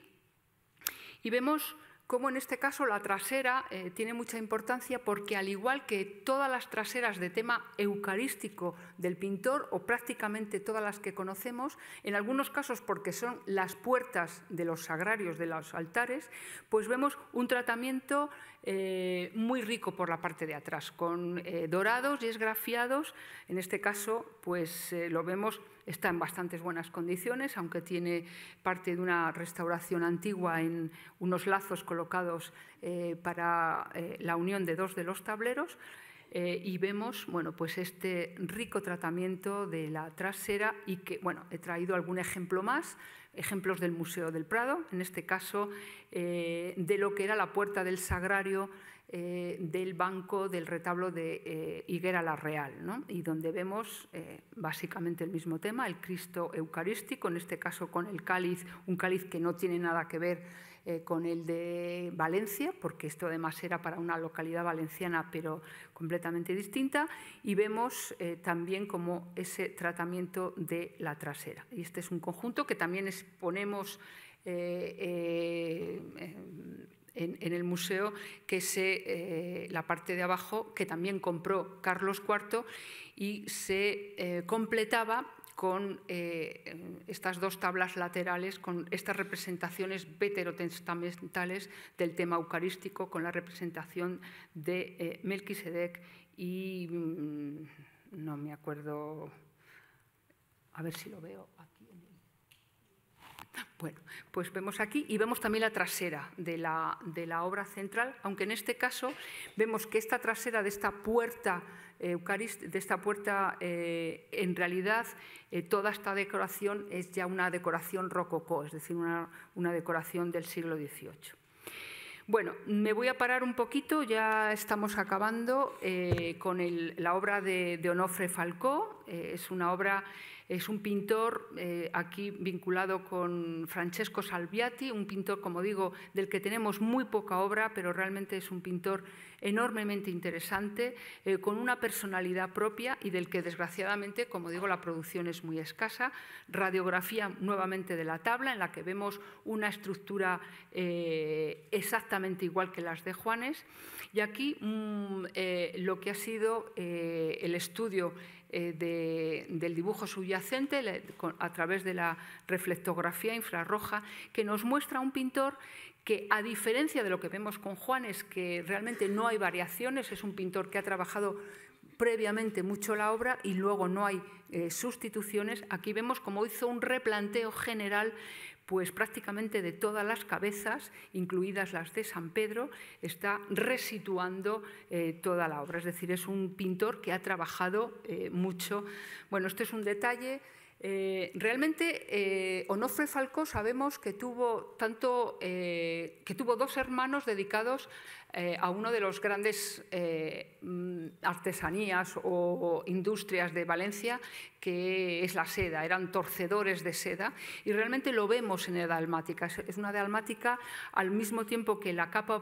y vemos cómo en este caso la trasera eh, tiene mucha importancia porque al igual que todas las traseras de tema eucarístico del pintor o prácticamente todas las que conocemos, en algunos casos porque son las puertas de los sagrarios de los altares, pues vemos un tratamiento eh, muy rico por la parte de atrás, con eh, dorados y esgrafiados. En este caso, pues eh, lo vemos, está en bastantes buenas condiciones, aunque tiene parte de una restauración antigua en unos lazos colocados para la unión de dos de los tableros. y vemos bueno, pues este rico tratamiento de la trasera y que bueno, he traído algún ejemplo más ejemplos del Museo del Prado, en este caso eh, de lo que era la puerta del sagrario eh, del banco del retablo de eh, Higuera la Real, y donde vemos básicamente el mismo tema, el Cristo Eucarístico, en este caso con el cáliz, un cáliz que no tiene nada que ver eh, con el de Valencia, porque esto además era para una localidad valenciana, pero completamente distinta, y vemos eh, también como ese tratamiento de la trasera. Y este es un conjunto que también exponemos eh, en, en, el museo, que es la parte de abajo que también compró Carlos IV y se completaba con eh, estas dos tablas laterales, con estas representaciones veterotestamentales del tema eucarístico, con la representación de eh, Melquisedec y mm, no me acuerdo, a ver si lo veo aquí. Bueno, pues vemos aquí y vemos también la trasera de la, de la obra central, aunque en este caso vemos que esta trasera de esta puerta de esta puerta, eh, en realidad eh, toda esta decoración es ya una decoración rococó, es decir, una, decoración del siglo XVIII. Bueno, me voy a parar un poquito, ya estamos acabando eh, con la obra de, Onofre Falcó. es una obra, es un pintor aquí vinculado con Francesco Salviati, un pintor, como digo, del que tenemos muy poca obra, pero realmente es un pintor enormemente interesante, eh, con una personalidad propia y del que desgraciadamente, como digo, la producción es muy escasa. Radiografía nuevamente de la tabla, en la que vemos una estructura eh, exactamente igual que las de Juanes. Y aquí mm, eh, lo que ha sido el estudio del dibujo subyacente a través de la reflectografía infrarroja, que nos muestra un pintor que a diferencia de lo que vemos con Juan es que realmente no hay variaciones, es un pintor que ha trabajado previamente mucho la obra y luego no hay eh, sustituciones. Aquí vemos como hizo un replanteo general pues prácticamente de todas las cabezas, incluidas las de San Pedro, está resituando eh, toda la obra. Es decir, es un pintor que ha trabajado eh, mucho. Bueno, este es un detalle eh, realmente eh, Onofre Falcó sabemos que tuvo, tanto, eh, que tuvo dos hermanos dedicados a uno de los grandes artesanías o, industrias de Valencia, que es la seda, eran torcedores de seda, y realmente lo vemos en la dalmática. Es una dalmática al mismo tiempo que la capa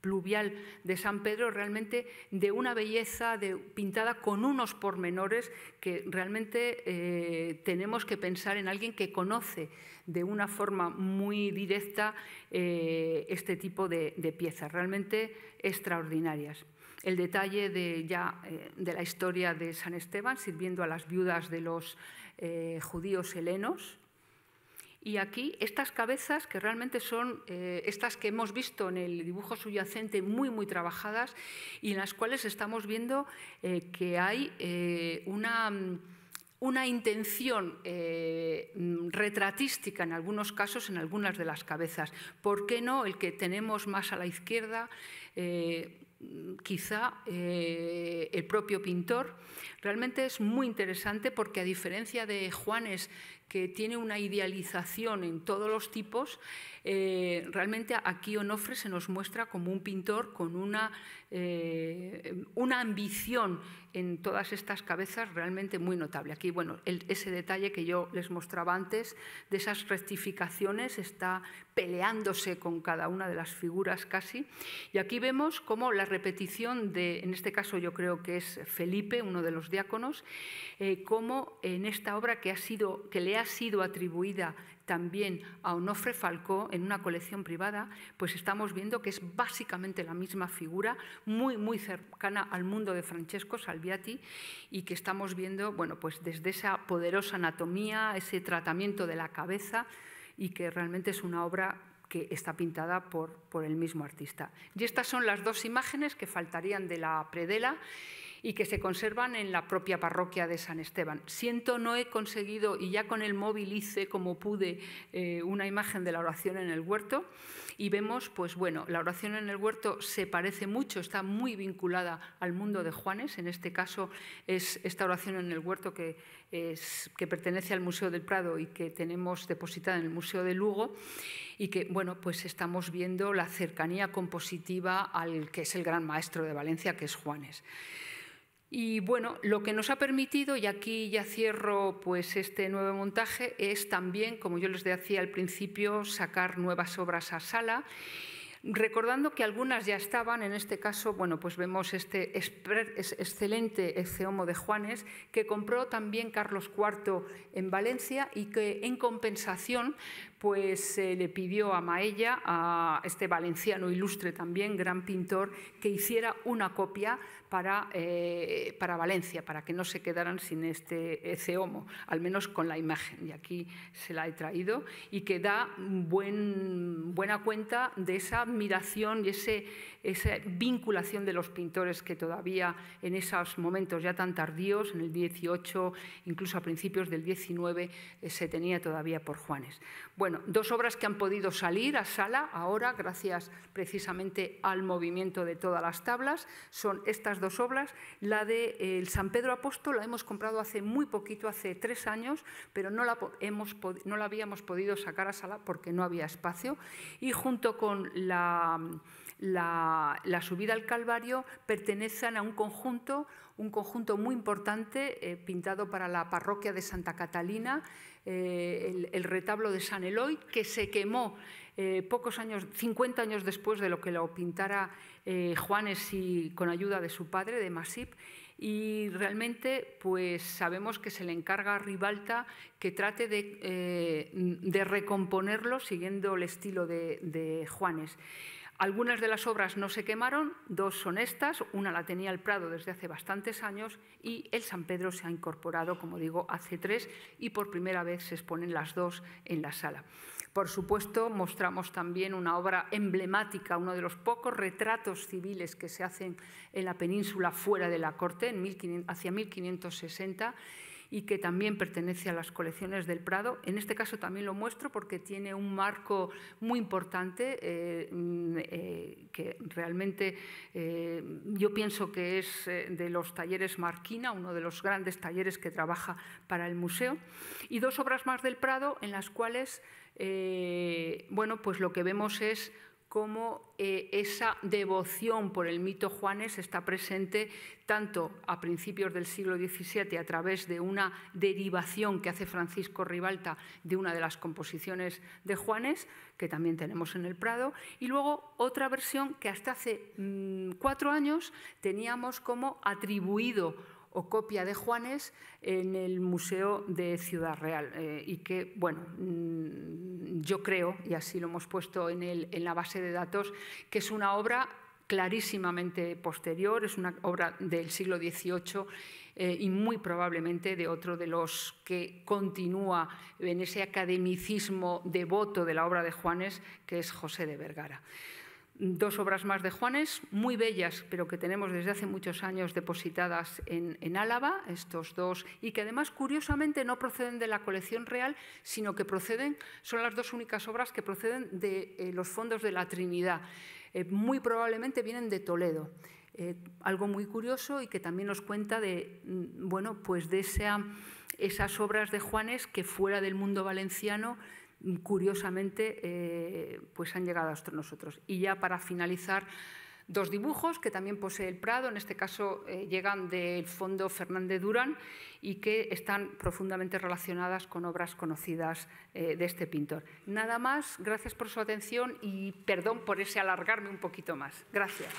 pluvial de San Pedro realmente de una belleza pintada con unos pormenores que realmente eh, tenemos que pensar en alguien que conoce de una forma muy directa eh, este tipo de, piezas, realmente extraordinarias. El detalle ya, eh, de la historia de San Esteban sirviendo a las viudas de los judíos helenos, y aquí estas cabezas, que realmente son eh, estas que hemos visto en el dibujo subyacente muy, muy trabajadas y en las cuales estamos viendo eh, que hay eh, una, una, intención retratística en algunos casos, en algunas de las cabezas. ¿Por qué no el que tenemos más a la izquierda? quizá el propio pintor. Realmente es muy interesante porque a diferencia de Juanes que tiene una idealización en todos los tipos eh, realmente aquí Onofre se nos muestra como un pintor con una, eh, una ambición en todas estas cabezas realmente muy notable. Aquí, bueno, ese detalle que yo les mostraba antes de esas rectificaciones está peleándose con cada una de las figuras casi. Y aquí vemos cómo la repetición de, en este caso yo creo que es Felipe, uno de los diáconos, eh, cómo en esta obra que, ha sido, que le ha sido atribuida también a Onofre Falcó en una colección privada, pues estamos viendo que es básicamente la misma figura, muy, muy cercana al mundo de Francesco Salviati y que estamos viendo, bueno, pues desde esa poderosa anatomía, ese tratamiento de la cabeza y que realmente es una obra que está pintada por, por el mismo artista. Y estas son las dos imágenes que faltarían de la predela y que se conservan en la propia parroquia de San Esteban. Siento no he conseguido, y ya con el móvil hice como pude eh, una imagen de la oración en el huerto, y vemos, pues bueno, la oración en el huerto se parece mucho, está muy vinculada al mundo de Juanes, en este caso es esta oración en el huerto que, es, que pertenece al Museo del Prado y que tenemos depositada en el Museo de Lugo, y que, bueno, pues estamos viendo la cercanía compositiva al que es el gran maestro de Valencia, que es Juanes. Y bueno, lo que nos ha permitido, y aquí ya cierro pues este nuevo montaje, es también, como yo les decía al principio, sacar nuevas obras a sala. Recordando que algunas ya estaban, en este caso, bueno, pues vemos este excelente Exceomo de Juanes, que compró también Carlos IV en Valencia y que en compensación pues le pidió a Maella, a este valenciano ilustre también, gran pintor, que hiciera una copia para, eh, para Valencia, para que no se quedaran sin este homo, al menos con la imagen. Y aquí se la he traído y que da buen, buena cuenta de esa admiración y ese, esa vinculación de los pintores que todavía en esos momentos ya tan tardíos, en el 18, incluso a principios del 19, eh, se tenía todavía por Juanes. Bueno, dos obras que han podido salir a sala ahora, gracias precisamente al movimiento de todas las tablas, son estas dos obras. La de eh, San Pedro Apóstol la hemos comprado hace muy poquito, hace tres años, pero no la, hemos, no la habíamos podido sacar a sala porque no había espacio. Y junto con la, la, subida al Calvario pertenecen a un conjunto, un conjunto muy importante eh, pintado para la parroquia de Santa Catalina, eh, el, retablo de San Eloy, que se quemó eh, pocos años, 50 años después de lo que lo pintara eh, Juanes y con ayuda de su padre, de Masip. Y realmente, pues sabemos que se le encarga a Ribalta que trate de, recomponerlo siguiendo el estilo de, de Juanes. Algunas de las obras no se quemaron, dos son estas, una la tenía el Prado desde hace bastantes años y el San Pedro se ha incorporado, como digo, hace tres y por primera vez se exponen las dos en la sala. Por supuesto, mostramos también una obra emblemática, uno de los pocos retratos civiles que se hacen en la península fuera de la corte, en hacia 1560, y que también pertenece a las colecciones del Prado. En este caso también lo muestro porque tiene un marco muy importante eh, mm, eh, que realmente eh, yo pienso que es de los talleres Marquina, uno de los grandes talleres que trabaja para el museo, y dos obras más del Prado en las cuales bueno, pues lo que vemos es cómo eh, esa devoción por el mito Juanes está presente tanto a principios del siglo XVII a través de una derivación que hace Francisco Ribalta de una de las composiciones de Juanes, que también tenemos en el Prado, y luego otra versión que hasta hace mm, cuatro años teníamos como atribuido o copia de Juanes en el Museo de Ciudad Real. Eh, y que, bueno, mm, yo creo, y así lo hemos puesto en, la base de datos, que es una obra clarísimamente posterior, es una obra del siglo XVIII eh, y muy probablemente de otro de los que continúa en ese academicismo devoto de la obra de Juanes, que es José de Vergara dos obras más de Juanes, muy bellas, pero que tenemos desde hace muchos años depositadas en, Álava, estos dos, y que además, curiosamente, no proceden de la colección real, sino que proceden, son las dos únicas obras que proceden de eh, los fondos de la Trinidad. Eh, muy probablemente vienen de Toledo. Eh, algo muy curioso y que también nos cuenta de, mm, bueno, pues esas obras de Juanes que fuera del mundo valenciano curiosamente eh, pues han llegado hasta nosotros. Y ya para finalizar, dos dibujos que también posee el Prado, en este caso eh, llegan del fondo Fernández Durán y que están profundamente relacionadas con obras conocidas eh, de este pintor. Nada más, gracias por su atención y perdón por ese alargarme un poquito más. Gracias.